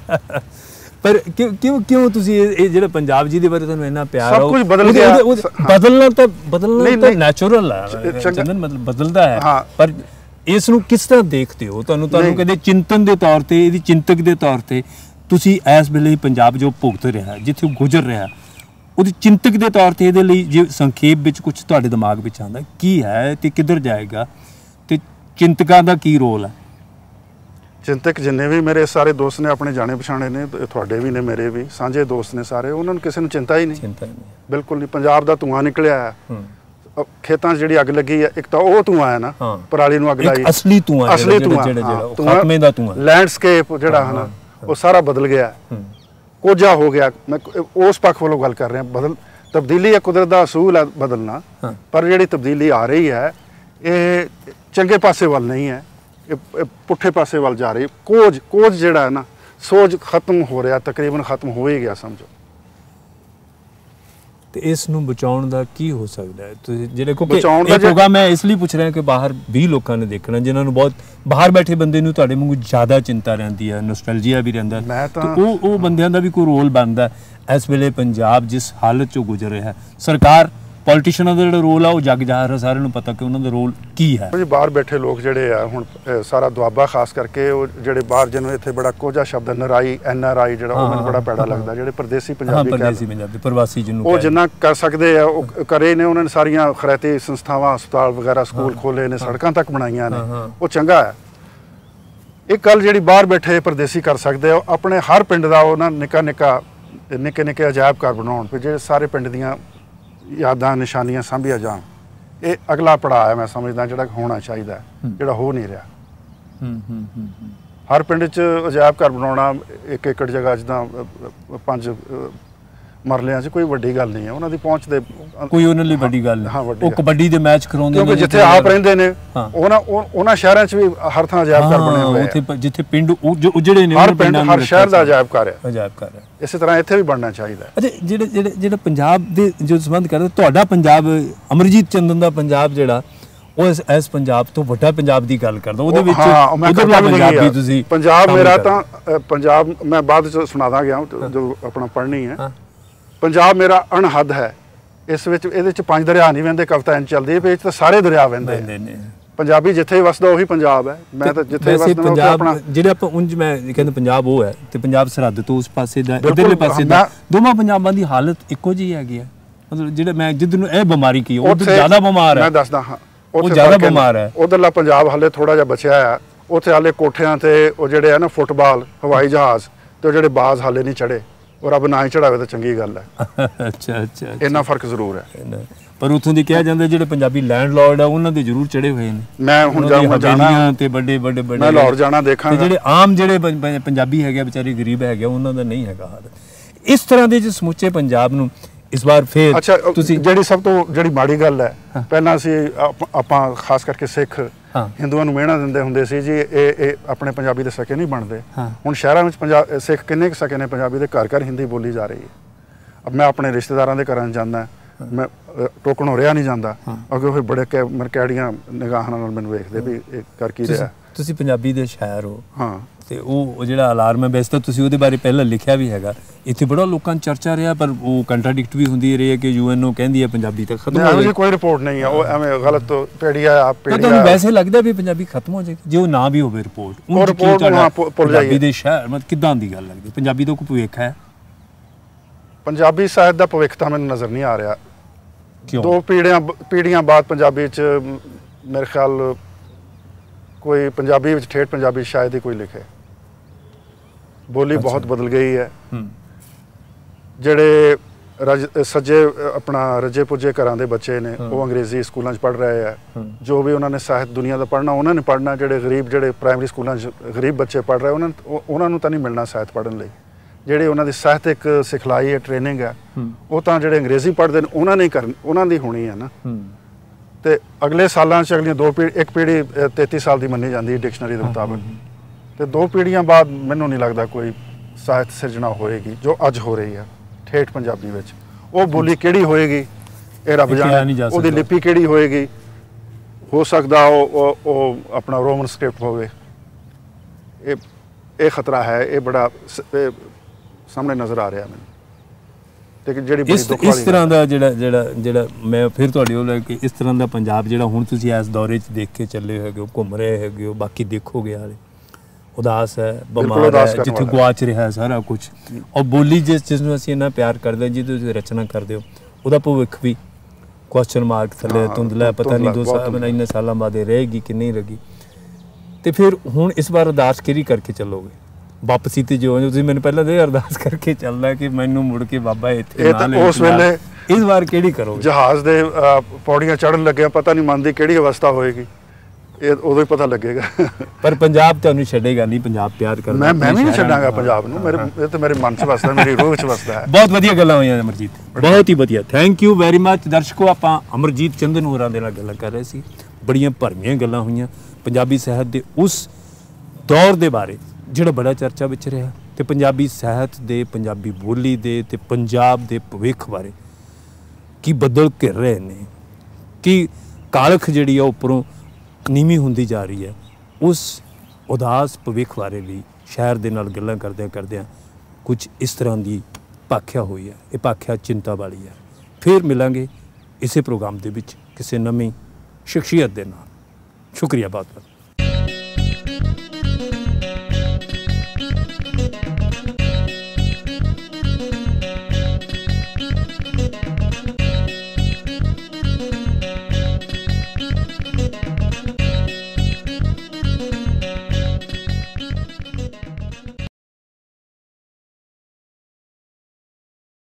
ਪਰ ਕਿਉਂ ਕਿਉਂ ਤੁਸੀਂ ਇਹ ਜਿਹੜਾ ਪੰਜਾਬ ਜੀ ਦੇ ਬਾਰੇ ਤੁਹਾਨੂੰ ਇੰਨਾ ਪਿਆਰ ਆ ਸਭ ਕੁਝ ਬਦਲ ਗਿਆ ਬਦਲਣਾ ਤਾਂ ਬਦਲਣਾ ਤਾਂ ਨੈਚੁਰਲ ਆ ਚੰਦਨ ਮਤਲਬ ਬਦਲਦਾ ਹੈ ਪਰ ਇਸ ਨੂੰ ਕਿਸ ਤਰ੍ਹਾਂ ਦੇਖਦੇ ਹੋ ਤੁਹਾਨੂੰ ਤੁਹਾਨੂੰ ਕਹਿੰਦੇ ਚਿੰਤਨ ਦੇ ਤੌਰ ਤੇ ਇਹਦੀ ਚਿੰਤਕ ਦੇ ਤੌਰ ਤੇ ਤੁਸੀਂ ਇਸ ਵੇਲੇ ਪੰਜਾਬ ਜੋ ਭੁਗਤ ਰਿਹਾ ਜਿੱਥੇ ਗੁਜ਼ਰ ਰਿਹਾ ਉਹਦੀ ਚਿੰਤਕ ਦੇ ਤੌਰ ਤੇ ਇਹਦੇ ਲਈ ਜੇ ਸੰਖੇਪ ਵਿੱਚ ਕੁਝ ਤੁਹਾਡੇ ਦਿਮਾਗ ਵਿੱਚ ਆਉਂਦਾ ਕੀ ਹੈ ਤੇ ਕਿੱਧਰ ਜਾਏਗਾ ਤੇ ਚਿੰਤਕਾਂ ਦਾ ਕੀ ਰੋਲ ਹੈ ਚਿੰਤਕ ਜਿੰਨੇ ਵੀ ਮੇਰੇ ਸਾਰੇ ਦੋਸਤ ਨੇ ਆਪਣੇ ਜਾਣੇ ਪਛਾਣੇ ਨੇ ਤੁਹਾਡੇ ਵੀ ਨੇ ਮੇਰੇ ਵੀ ਸਾਂਝੇ ਦੋਸਤ ਨੇ ਸਾਰੇ ਉਹਨਾਂ ਨੂੰ ਕਿਸੇ ਨੂੰ ਚਿੰਤਾ ਹੀ ਨਹੀਂ ਚਿੰਤਾ ਨਹੀਂ ਬਿਲਕੁਲ ਨਹੀਂ ਪੰਜਾਬ ਦਾ ਧੂਆਂ ਨਿਕਲਿਆ ਹੈ ਖੇਤਾਂ 'ਚ ਜਿਹੜੀ ਅੱਗ ਲੱਗੀ ਆ ਇੱਕ ਤਾਂ ਉਹ ਤੂੰ ਹੈ ਨਾ ਪਰਾਲੀ ਨੂੰ ਅੱਗ ਲਾਈ ਅਸਲੀ ਧੂਆਂ ਅਸਲੀ ਧੂਆਂ ਜਿਹੜਾ ਜਿਹੜਾ ਖਾਤਮੇ ਦਾ ਆ ਲੈਂਡਸਕੇਪ ਜਿਹੜਾ ਹੈ ਨਾ ਉਹ ਸਾਰਾ ਬਦਲ ਗਿਆ ਕੋਝਾ ਹੋ ਗਿਆ ਮੈਂ ਉਸ ਪੱਖ ਵੱਲੋਂ ਗੱਲ ਕਰ ਰਿਹਾ ਬਦਲ ਤਬਦੀਲੀ ਹੈ ਕੁਦਰਤ ਦਾ ਅਸੂਲ ਹੈ ਬਦਲਣਾ ਪਰ ਜਿਹੜੀ ਤਬਦੀਲੀ ਆ ਰਹੀ ਹੈ ਇਹ ਚੰਗੇ ਪਾਸੇ ਵੱਲ ਨਹੀਂ ਹੈ ਇਹ ਪੁੱਠੇ ਪਾਸੇ ਵੱਲ ਜਾ ਰਹੀ ਕੋਝ ਕੋਝ ਜਿਹੜਾ ਹੈ ਨਾ ਸੋਜ ਖਤਮ ਹੋ ਰਿਹਾ ਤਕਰੀਬਨ ਖਤਮ ਹੋ ਹੀ ਗਿਆ ਸਮਝੋ ਤੇ ਇਸ ਨੂੰ ਬਚਾਉਣ ਦਾ ਕੀ ਹੋ ਸਕਦਾ ਹੈ ਤੁਸੀਂ ਜਿਹੜੇ ਬਚਾਉਣ ਦਾ ਹੋਗਾ ਮੈਂ ਇਸ ਲਈ ਪੁੱਛ ਰਿਹਾ ਕਿ ਬਾਹਰ 20 ਲੋਕਾਂ ਨੇ ਦੇਖਣਾ ਜਿਨ੍ਹਾਂ ਨੂੰ ਬਹੁਤ ਬਾਹਰ ਬੈਠੇ ਬੰਦੇ ਨੂੰ ਤੁਹਾਡੇ ਵਾਂਗੂ ਜ਼ਿਆਦਾ ਚਿੰਤਾ ਰਹਿੰਦੀ ਹੈ ਨੋਸਟੈਲਜੀਆ ਵੀ ਰਹਿੰਦਾ ਤੇ ਉਹ ਉਹ ਬੰਦਿਆਂ ਦਾ ਵੀ ਕੋਈ ਰੋਲ ਬਣਦਾ ਇਸ ਵੇਲੇ ਪੰਜਾਬ ਜਿਸ ਹਾਲਤ ਚੋਂ ਗੁਜ਼ਰ ਰਿਹਾ ਹੈ ਸਰਕਾਰ ਪੋਲਿਟਿਸ਼ੀਅਨਾਂ ਦਾ ਜਿਹੜਾ ਰੋਲ ਆ ਉਹ ਜੱਗ ਜਾਹਰ ਹੈ ਸਾਰਿਆਂ ਨੂੰ ਪਤਾ ਕਿ ਉਹਨਾਂ ਦਾ ਰੋਲ ਕੀ ਹੈ ਜੀ ਬਾਹਰ ਬੈਠੇ ਲੋਕ ਜਿਹੜੇ ਆ ਹੁਣ ਸਾਰਾ ਦੁਆਬਾ ਖਾਸ ਕਰਕੇ ਉਹ ਜਿਹੜੇ ਬਾਹਰ ਜਿਹਨੂੰ ਇੱਥੇ ਬੜਾ ਕੋਝਾ ਸ਼ਬਦ ਨਰਾਈ ਐਨ ਆਰ ਆਈ ਜਿਹੜਾ ਉਹ ਮੈਨੂੰ ਬੜਾ ਪੈੜਾ ਲੱਗਦਾ ਜਿਹੜੇ ਪਰਦੇਸੀ ਪੰਜਾਬੀ ਕਹਿੰਦੇ ਪਰਦੇਸੀ ਪੰਜਾਬੀ ਪ੍ਰਵਾਸੀ ਜਿਹਨੂੰ ਉਹ ਜਿੰਨਾ ਕਰ ਸਕਦੇ ਆ ਉਹ ਕਰੇ ਨੇ ਉਹਨਾਂ ਨੇ ਸਾਰੀਆਂ ਖਰੈਤੀ ਸੰਸਥਾਵਾਂ ਹਸਪਤਾਲ ਵਗੈਰਾ ਸਕੂਲ ਖੋਲੇ ਨੇ ਸੜਕਾਂ ਤੱਕ ਬਣਾਈਆਂ ਨੇ ਉਹ ਚੰਗਾ ਹੈ ਇਹ ਗੱਲ ਜਿਹੜੀ ਬਾਹਰ ਬੈਠੇ ਪਰਦੇਸੀ ਕਰ ਸਕਦੇ ਆ ਆਪਣੇ ਹਰ ਪਿੰਡ ਦਾ ਉਹਨਾਂ ਨਿੱਕਾ ਨਿੱਕਾ ਨਿੱਕੇ ਨਿੱਕੇ ਅਜਾਇਬ ਘਰ ਬਣਾਉਣ ਜਿਹੜੇ ਸਾਰੇ ਪਿੰਡ ਦੀਆਂ ਯਾਦਾਂ ਨਿਸ਼ਾਨੀਆਂ ਸਾਂਭੀਆਂ ਜਾਣ ਇਹ ਅਗਲਾ ਪੜਾਅ ਹੈ ਮੈਂ ਸਮਝਦਾ ਜਿਹੜਾ ਹੋਣਾ ਚਾਹੀਦਾ ਜਿਹੜਾ ਹੋ ਨਹੀਂ ਰਿਹਾ ਹਰ ਪਿੰਡ 'ਚ ਅਜਾਇਬ ਘਰ ਬਣਾਉਣਾ ਇੱਕ ਏਕੜ ਜਗ੍ਹਾ ਜਿੱਦਾਂ ਪੰਜ ਮਰਲਿਆਂ 'ਚ ਕੋਈ ਵੱਡੀ ਗੱਲ ਨਹੀਂ ਹੈ ਉਹਨਾਂ ਦੀ ਪਹੁੰਚ ਦੇ ਕੋਈ ਉਹਨਾਂ ਲਈ ਵੱਡੀ ਗੱਲ ਨਹੀਂ ਉਹ ਕਬੱਡੀ ਦੇ ਮੈਚ ਕਰਾਉਂਦੇ ਨੇ ਜਿੱਥੇ ਆਪ ਰਹਿੰਦੇ ਨੇ ਉਹਨਾਂ ਉਹਨਾਂ ਸ਼ਹਿਰਾਂ 'ਚ ਵੀ ਹਰ ਥਾਂ ਅਜਾਇਬ ਘਰ ਬਣੇ ਹੋਏ ਆ ਉੱਥੇ ਜਿੱਥੇ ਪਿੰਡ ਉਜੜੇ ਨੇ ਹਰ ਪਿੰਡ ਹਰ ਸ਼ਹਿਰ ਦਾ ਅਜਾਇਬ ਘਰ ਹੈ ਅਜਾਇਬ ਘਰ ਹੈ ਇਸੇ ਤਰ੍ਹਾਂ ਇੱਥੇ ਵੀ ਬਣਨਾ ਚਾਹੀਦਾ ਅੱਛਾ ਜਿਹੜੇ ਜਿਹੜੇ ਜਿਹੜੇ ਪੰਜਾਬ ਦੇ ਜੋ ਸੰਬੰਧ ਕਰਦੇ ਤੁਹਾਡਾ ਪੰਜਾਬ ਅਮਰਜੀਤ ਚੰਦਨ ਦਾ ਪੰਜਾਬ ਜਿਹੜਾ ਉਹ ਇਸ ਇਸ ਪੰਜਾਬ ਤੋਂ ਵੱਡਾ ਪੰਜਾਬ ਦੀ ਗੱਲ ਕਰਦਾ ਉਹਦੇ ਵਿੱਚ ਵੀ ਪੰਜਾਬ ਵੀ ਤੁਸੀਂ ਪੰਜਾਬ ਮੇਰਾ ਤਾਂ ਪੰਜਾਬ ਮੈਂ ਬਾਅਦ ਵਿੱਚ ਸੁਣਾਦਾ ਗਿਆ ਜੋ ਆਪਣਾ ਪੜ੍ਹਨੀ ਹੈ ਪੰਜਾਬ ਮੇਰਾ ਅਣਹੱਦ ਹੈ ਇਸ ਵਿੱਚ ਇਹਦੇ ਚ ਪੰਜ ਦਰਿਆ ਨਹੀਂ ਵਹਿੰਦੇ ਕਵਿਤਾ ਐਂ ਚੱਲਦੀ ਹੈ ਪੇਜ ਤਾਂ ਸਾਰੇ ਦਰਿਆ ਵਹਿੰਦੇ ਨੇ ਪੰਜਾਬੀ ਜਿੱਥੇ ਵਸਦਾ ਉਹੀ ਪੰਜਾਬ ਹੈ ਮੈਂ ਤਾਂ ਜਿੱਥੇ ਵਸਦਾ ਉਹ ਆਪਣਾ ਜਿਹੜੇ ਆਪਾਂ ਉਂਝ ਮੈਂ ਕਹਿੰਦਾ ਪੰਜਾਬ ਉਹ ਹੈ ਤੇ ਪੰਜਾਬ ਸਰਹੱਦ ਤੋਂ ਉਸ ਪਾਸੇ ਦਾ ਇਧਰਲੇ ਪਾਸੇ ਦਾ ਦੋਵਾਂ ਪੰਜਾਬਾਂ ਦੀ ਹਾਲਤ ਇੱਕੋ ਜਿਹੀ ਹੈਗੀ ਹੈ ਮਤਲਬ ਜਿਹੜੇ ਮੈਂ ਜਿੱਦ ਨੂੰ ਇਹ ਬਿਮਾਰੀ ਕੀ ਉਹ ਜ਼ਿਆਦਾ ਬਿਮਾਰ ਹੈ ਮੈਂ ਦੱਸਦਾ ਹਾਂ ਉਹ ਜ਼ਿਆਦਾ ਬਿਮਾਰ ਹੈ ਉਧਰਲਾ ਪੰਜਾਬ ਹਾਲੇ ਥੋੜਾ ਜਿਹਾ ਬਚਿਆ ਆ ਉੱਥੇ ਹਾਲੇ ਕੋਠਿਆਂ ਤੇ ਉਹ ਜਿਹੜੇ ਆ ਨਾ ਫੁੱਟਬਾਲ ਹਵਾਈ ਜਹਾਜ਼ ਤੇ ਜਿਹੜੇ ਬਾਜ਼ ਹਾਲੇ ਨਹੀਂ ਚੜੇ ਉਹ ਰੱਬ ਨਾ ਹੀ ਚੜਾਵੇ ਤਾਂ ਚੰਗੀ ਗੱਲ ਹੈ ਅੱਛਾ ਅੱਛਾ ਇੰਨਾ ਫਰਕ ਜ਼ਰੂਰ ਹੈ ਪਰ ਉਥੋਂ ਦੀ ਕਿਹਾ ਜਾਂਦਾ ਜਿਹੜੇ ਪੰਜਾਬੀ ਲੈਂਡਲਾਰਡ ਆ ਉਹਨਾਂ ਦੇ ਜ਼ਰੂਰ ਚੜੇ ਹੋਏ ਨੇ ਮੈਂ ਹੁਣ ਜਾਊਂਗਾ ਜਾਣਾ ਤੇ ਵੱਡੇ ਵੱਡੇ ਵੱਡੇ ਮੈਂ ਲਾਹੌਰ ਜਾਣਾ ਦੇਖਾਂਗਾ ਜਿਹੜੇ ਆਮ ਜਿਹੜੇ ਪੰਜਾਬੀ ਹੈਗੇ ਵਿਚਾਰੇ ਗਰੀਬ ਹੈਗੇ ਉਹਨਾਂ ਦਾ ਨਹੀਂ ਹੈਗਾ ਹਾਲ ਇਸ ਤਰ੍ਹਾਂ ਦੇ ਜੇ ਸਮੁੱਚੇ ਪੰਜਾਬ ਨੂੰ ਇਸ ਵਾਰ ਫੇਰ ਤੁਸੀਂ ਜਿਹੜੀ ਸਭ ਤੋਂ ਜਿਹੜੀ ਮਾੜੀ ਗੱਲ ਹੈ ਪਹਿਲਾਂ ਅਸੀਂ ਆਪਾਂ ਖਾਸ ਕਰਕੇ ਸਿੱਖ ਹਿੰਦੂਆਂ ਨੂੰ ਮਿਹਣਾ ਦਿੰਦੇ ਹੁੰਦੇ ਸੀ ਜੀ ਇਹ ਇਹ ਆਪਣੇ ਪੰਜਾਬੀ ਦੇ ਸਕੇ ਨਹੀਂ ਬਣਦੇ ਹੁਣ ਸ਼ਹਿਰਾਂ ਵਿੱਚ ਪੰਜਾਬ ਸਿੱਖ ਕਿੰਨੇ ਕੁ ਸਕੇ ਨੇ ਪੰਜਾਬੀ ਦੇ ਘਰ ਘਰ ਹਿੰਦੀ ਬੋਲੀ ਜਾ ਰਹੀ ਹੈ ਅਬ ਮੈਂ ਆਪਣੇ ਰਿਸ਼ਤੇਦਾਰਾਂ ਦੇ ਘਰਾਂ ਜਾਂਦਾ ਮੈਂ ਟੋਕਣ ਹੋ ਰਿਹਾ ਨਹੀਂ ਜਾਂਦਾ ਅਗੇ ਉਹ ਬੜੇ ਮਰਕੈੜੀਆਂ ਨਿਗਾਹਾਂ ਨਾਲ ਮੈਨੂੰ ਵੇਖਦੇ ਵੀ ਇਹ ਕਰ ਕੀ ਰਿਹਾ ਤੁਸੀਂ ਪੰਜਾਬੀ ਦੇ ਸ਼ਾਇਰ ਹੋ ਹਾਂ ਤੇ ਉਹ ਜਿਹੜਾ ਅਲਾਰਮ ਹੈ ਬੈਸਤਾ ਤੁਸੀਂ ਉਹਦੇ ਬਾਰੇ ਪਹਿਲਾਂ ਲਿਖਿਆ ਵੀ ਹੈਗਾ ਇੱਥੇ ਬੜਾ ਲੋਕਾਂ ਚਰਚਾ ਰਿਹਾ ਪਰ ਉਹ ਕੰਟਰਡਿਕਟ ਵੀ ਹੁੰਦੀ ਰਹੀ ਹੈ ਕਿ ਯੂਐਨਓ ਕਹਿੰਦੀ ਹੈ ਪੰਜਾਬੀ ਤਾਂ ਖਤਮ ਹੋ ਗਈ ਕੋਈ ਰਿਪੋਰਟ ਨਹੀਂ ਹੈ ਉਹ ਐਵੇਂ ਗਲਤ ਪੇੜੀ ਆ ਆਪ ਪੇੜੀ ਆ ਤੁਹਾਨੂੰ ਵੈਸੇ ਲੱਗਦਾ ਵੀ ਪੰਜਾਬੀ ਖਤਮ ਹੋ ਜਾਏਗੀ ਜੇ ਉਹ ਨਾ ਵੀ ਹੋਵੇ ਰਿਪੋਰਟ ਉਹ ਰਿਪੋਰਟ ਨਾ ਪੁੱਲ ਜਾਈਏ ਪੰਜਾਬੀ ਦੇ ਸ਼ਹਿਰ ਮਤ ਕਿਦਾਂ ਦੀ ਗੱਲ ਲੱਗਦੀ ਪੰਜਾਬੀ ਦਾ ਕੋਈ ਭਵਿੱਖ ਹੈ ਪੰਜਾਬੀ ਸਾਹਿਤ ਦਾ ਭਵਿੱਖ ਤਾਂ ਮੈਨੂੰ ਨਜ਼ਰ ਨਹੀਂ ਆ ਰਿਹਾ ਕਿਉਂ ਦੋ ਪੀੜੀਆਂ ਪੀੜੀਆਂ ਬਾਅਦ ਪੰਜਾਬੀ ਚ ਮੇਰੇ ਖਿਆਲ ਕੋਈ ਪੰਜਾਬੀ ਵਿੱਚ ਠੇਠ ਪੰਜਾਬੀ ਸ਼ਾਇਦ ਹੀ ਕੋਈ ਲਿਖੇ ਬੋਲੀ ਬਹੁਤ ਬਦਲ ਗਈ ਹੈ ਜਿਹੜੇ ਸੱਜੇ ਆਪਣਾ ਰਜੇ ਪੁਜੇ ਘਰਾਂ ਦੇ ਬੱਚੇ ਨੇ ਉਹ ਅੰਗਰੇਜ਼ੀ ਸਕੂਲਾਂ 'ਚ ਪੜ ਰਹੇ ਆ ਜੋ ਵੀ ਉਹਨਾਂ ਨੇ ਸਾਹਿਤ ਦੁਨੀਆ ਦਾ ਪੜਨਾ ਉਹਨਾਂ ਨੇ ਪੜਨਾ ਜਿਹੜੇ ਗਰੀਬ ਜਿਹੜੇ ਪ੍ਰਾਇਮਰੀ ਸਕੂਲਾਂ 'ਚ ਗਰੀਬ ਬੱਚੇ ਪੜ ਰਹੇ ਉਹਨਾਂ ਉਹਨਾਂ ਨੂੰ ਤਾਂ ਨਹੀਂ ਮਿਲਣਾ ਸਾਹਿਤ ਪੜਨ ਲਈ ਜਿਹੜੇ ਉਹਨਾਂ ਦੀ ਸਾਹਿਤਿਕ ਸਿਖਲਾਈ ਹੈ ਟ੍ਰੇਨਿੰਗ ਹੈ ਉਹ ਤਾਂ ਜਿਹੜੇ ਅੰਗਰੇਜ਼ੀ ਪੜਦੇ ਨੇ ਉਹਨਾਂ ਨੇ ਕਰਨ ਉਹਨਾਂ ਦੀ ਹੋਣੀ ਹੈ ਨਾ ਤੇ ਅਗਲੇ ਸਾਲਾਂ 'ਚ ਅਗਲੀਆਂ ਦੋ ਪੀੜ੍ਹੀ ਇੱਕ ਪੀੜ੍ਹੀ 33 ਸਾਲ ਦੀ ਮੰਨੀ ਜਾਂਦੀ ਹੈ ਡਿਕਸ਼ਨਰੀ ਦੇ ਮੁਤਾਬਕ ਤੇ ਦੋ ਪੀੜ੍ਹੀਆਂ ਬਾਅਦ ਮੈਨੂੰ ਨਹੀਂ ਲੱਗਦਾ ਕੋਈ ਸਾਹਿਤ ਸਿਰਜਣਾ ਹੋਏਗੀ ਜੋ ਅੱਜ ਹੋ ਰਹੀ ਹੈ ਠੇਠ ਪੰਜਾਬੀ ਵਿੱਚ ਉਹ ਬੋਲੀ ਕਿਹੜੀ ਹੋਏਗੀ ਇਹ ਰੱਬ ਜਾਣੇ ਉਹਦੀ ਲਿਪੀ ਕਿਹੜੀ ਹੋਏਗੀ ਹੋ ਸਕਦਾ ਉਹ ਉਹ ਆਪਣਾ ਰੋਮਨ ਸਕ੍ਰਿਪਟ ਹੋਵੇ ਇਹ ਇਹ ਖਤਰਾ ਹੈ ਇਹ ਬੜਾ ਸਾਹਮਣੇ ਨਜ਼ਰ ਆ ਰਿਹਾ ਮੈਨੂੰ ਤੇ ਜਿਹੜੀ ਬੜੀ ਦੁੱਖ ਵਾਲੀ ਇਸ ਤਰ੍ਹਾਂ ਦਾ ਜਿਹੜਾ ਜਿਹੜਾ ਜਿਹੜਾ ਮੈਂ ਫਿਰ ਤੁਹਾਡੇ ਕੋਲ ਕਿ ਇਸ ਤਰ੍ਹਾਂ ਦਾ ਪੰਜਾਬ ਜਿਹੜਾ ਹੁਣ ਤੁਸੀਂ ਇਸ ਦੌਰੇ 'ਚ ਦੇਖ ਕੇ ਚੱਲੇ ਹੋਗੇ ਹੋ ਘੁੰਮ ਰਹੇ ਹੋਗੇ ਹੋ ਬਾਕੀ ਦੇਖੋਗੇ ਹਾਲੇ ਉਦਾਸ ਹੈ ਬਿਮਾਰ ਹੈ ਜਿੱਥੇ ਗਵਾਚ ਰਿਹਾ ਸਾਰਾ ਕੁਝ ਔਰ ਬੋਲੀ ਜਿਸ ਚੀਜ਼ ਨੂੰ ਅਸੀਂ ਇੰਨਾ ਪਿਆਰ ਕਰਦੇ ਜਿਹਦੀ ਤੁਸੀਂ ਰਚਨਾ ਕਰਦੇ ਹੋ ਉਹਦਾ ਭਵਿੱਖ ਵੀ ਕੁਐਸਚਨ ਮਾਰਕ ਥੱਲੇ ਧੁੰਦਲਾ ਪਤਾ ਨਹੀਂ ਦੋ ਸਾਲ ਮੈਂ ਇੰਨੇ ਸਾਲਾਂ ਬਾਅਦ ਰਹੇਗੀ ਕਿ ਨਹੀਂ ਰਹੇਗੀ ਤੇ ਫਿਰ ਹੁਣ ਇਸ ਵਾਰ ਉਦਾਸ ਕਿਹੜੀ ਕਰਕੇ ਚੱਲੋਗੇ ਵਾਪਸੀ ਤੇ ਜਿਉਂ ਤੁਸੀਂ ਮੈਨੂੰ ਪਹਿਲਾਂ ਦੇ ਅਰਦਾਸ ਕਰਕੇ ਚੱਲਦਾ ਕਿ ਮੈਨੂੰ ਮੁੜ ਕੇ ਬਾਬਾ ਇੱਥੇ ਨਾ ਲੈ ਉਸ ਵੇਲੇ ਇਸ ਵਾਰ ਕਿਹੜੀ ਕਰੋਗੇ ਜਹਾਜ਼ ਦੇ ਪੌੜੀਆਂ ਚੜਨ ਲੱਗਿਆ ਪਤਾ ਨਹੀਂ ਮਨ ਦੀ ਕਿਹੜੀ ਅਵਸਥਾ ਹੋਏਗੀ ਇਹ ਉਦੋਂ ਹੀ ਪਤਾ ਲੱਗੇਗਾ ਪਰ ਪੰਜਾਬ ਤੁਹਾਨੂੰ ਛੱਡੇਗਾ ਨਹੀਂ ਪੰਜਾਬ ਪਿਆਰ ਕਰਦਾ ਮੈਂ ਮੈਂ ਵੀ ਨਹੀਂ ਛੱਡਾਂਗਾ ਪੰਜਾਬ ਨੂੰ ਮੇਰੇ ਇਹ ਤੇ ਮੇਰੇ ਮਨ 'ਚ ਵਸਦਾ ਮੇਰੀ ਰੂਹ 'ਚ ਵਸਦਾ ਹੈ ਬਹੁਤ ਵਧੀਆ ਗੱਲਾਂ ਹੋਈਆਂ ਅਮਰਜੀਤ ਬਹੁਤ ਹੀ ਵਧੀਆ ਥੈਂਕ ਯੂ ਵੈਰੀ ਮੱਚ ਦਰਸ਼ਕੋ ਆਪਾਂ ਅਮਰਜੀਤ ਚੰਦਨ ਹੋਰਾਂ ਦੇ ਨਾਲ ਗੱਲਾਂ ਕਰ ਰਹੇ ਸੀ ਬੜੀਆਂ ਭਰਮੀਆਂ ਗੱਲਾਂ ਹੋਈਆਂ ਪੰਜਾਬੀ ਸਾਹਿਤ ਦੇ ਉਸ ਦੌਰ ਦੇ ਬਾਰੇ ਜਿਹੜਾ ਬੜਾ ਚਰਚਾ ਵਿੱਚ ਰਿਹਾ ਤੇ ਪੰਜਾਬੀ ਸਾਹਿਤ ਦੇ ਪੰਜਾਬੀ ਬੋਲੀ ਦੇ ਤੇ ਪੰਜਾਬ ਦੇ ਭਵਿੱਖ ਬਾਰੇ ਕੀ ਬਦਲ ਘਿਰ ਰਹੇ ਨੇ ਕੀ ਕਾਲਖ ਜਿਹੜੀ ਆ ਉੱਪਰੋਂ ਨੀਵੀਂ ਹੁੰਦੀ ਜਾ ਰਹੀ ਹੈ ਉਸ ਉਦਾਸ ਭਵਿੱਖ ਬਾਰੇ ਵੀ ਸ਼ਹਿਰ ਦੇ ਨਾਲ ਗੱਲਾਂ ਕਰਦੇ ਕਰਦੇ ਕੁਝ ਇਸ ਤਰ੍ਹਾਂ ਦੀ ਪਾਖਿਆ ਹੋਈ ਹੈ ਇਹ ਪਾਖਿਆ ਚਿੰਤਾ ਵਾਲੀ ਹੈ ਫਿਰ ਮਿਲਾਂਗੇ ਇਸੇ ਪ੍ਰੋਗਰਾਮ ਦੇ ਵਿੱਚ ਕਿਸੇ ਨਵੀਂ ਸ਼ਖਸੀਅਤ ਦੇ ਨਾਲ ਸ਼ੁਕਰੀਆ ਬਾਤ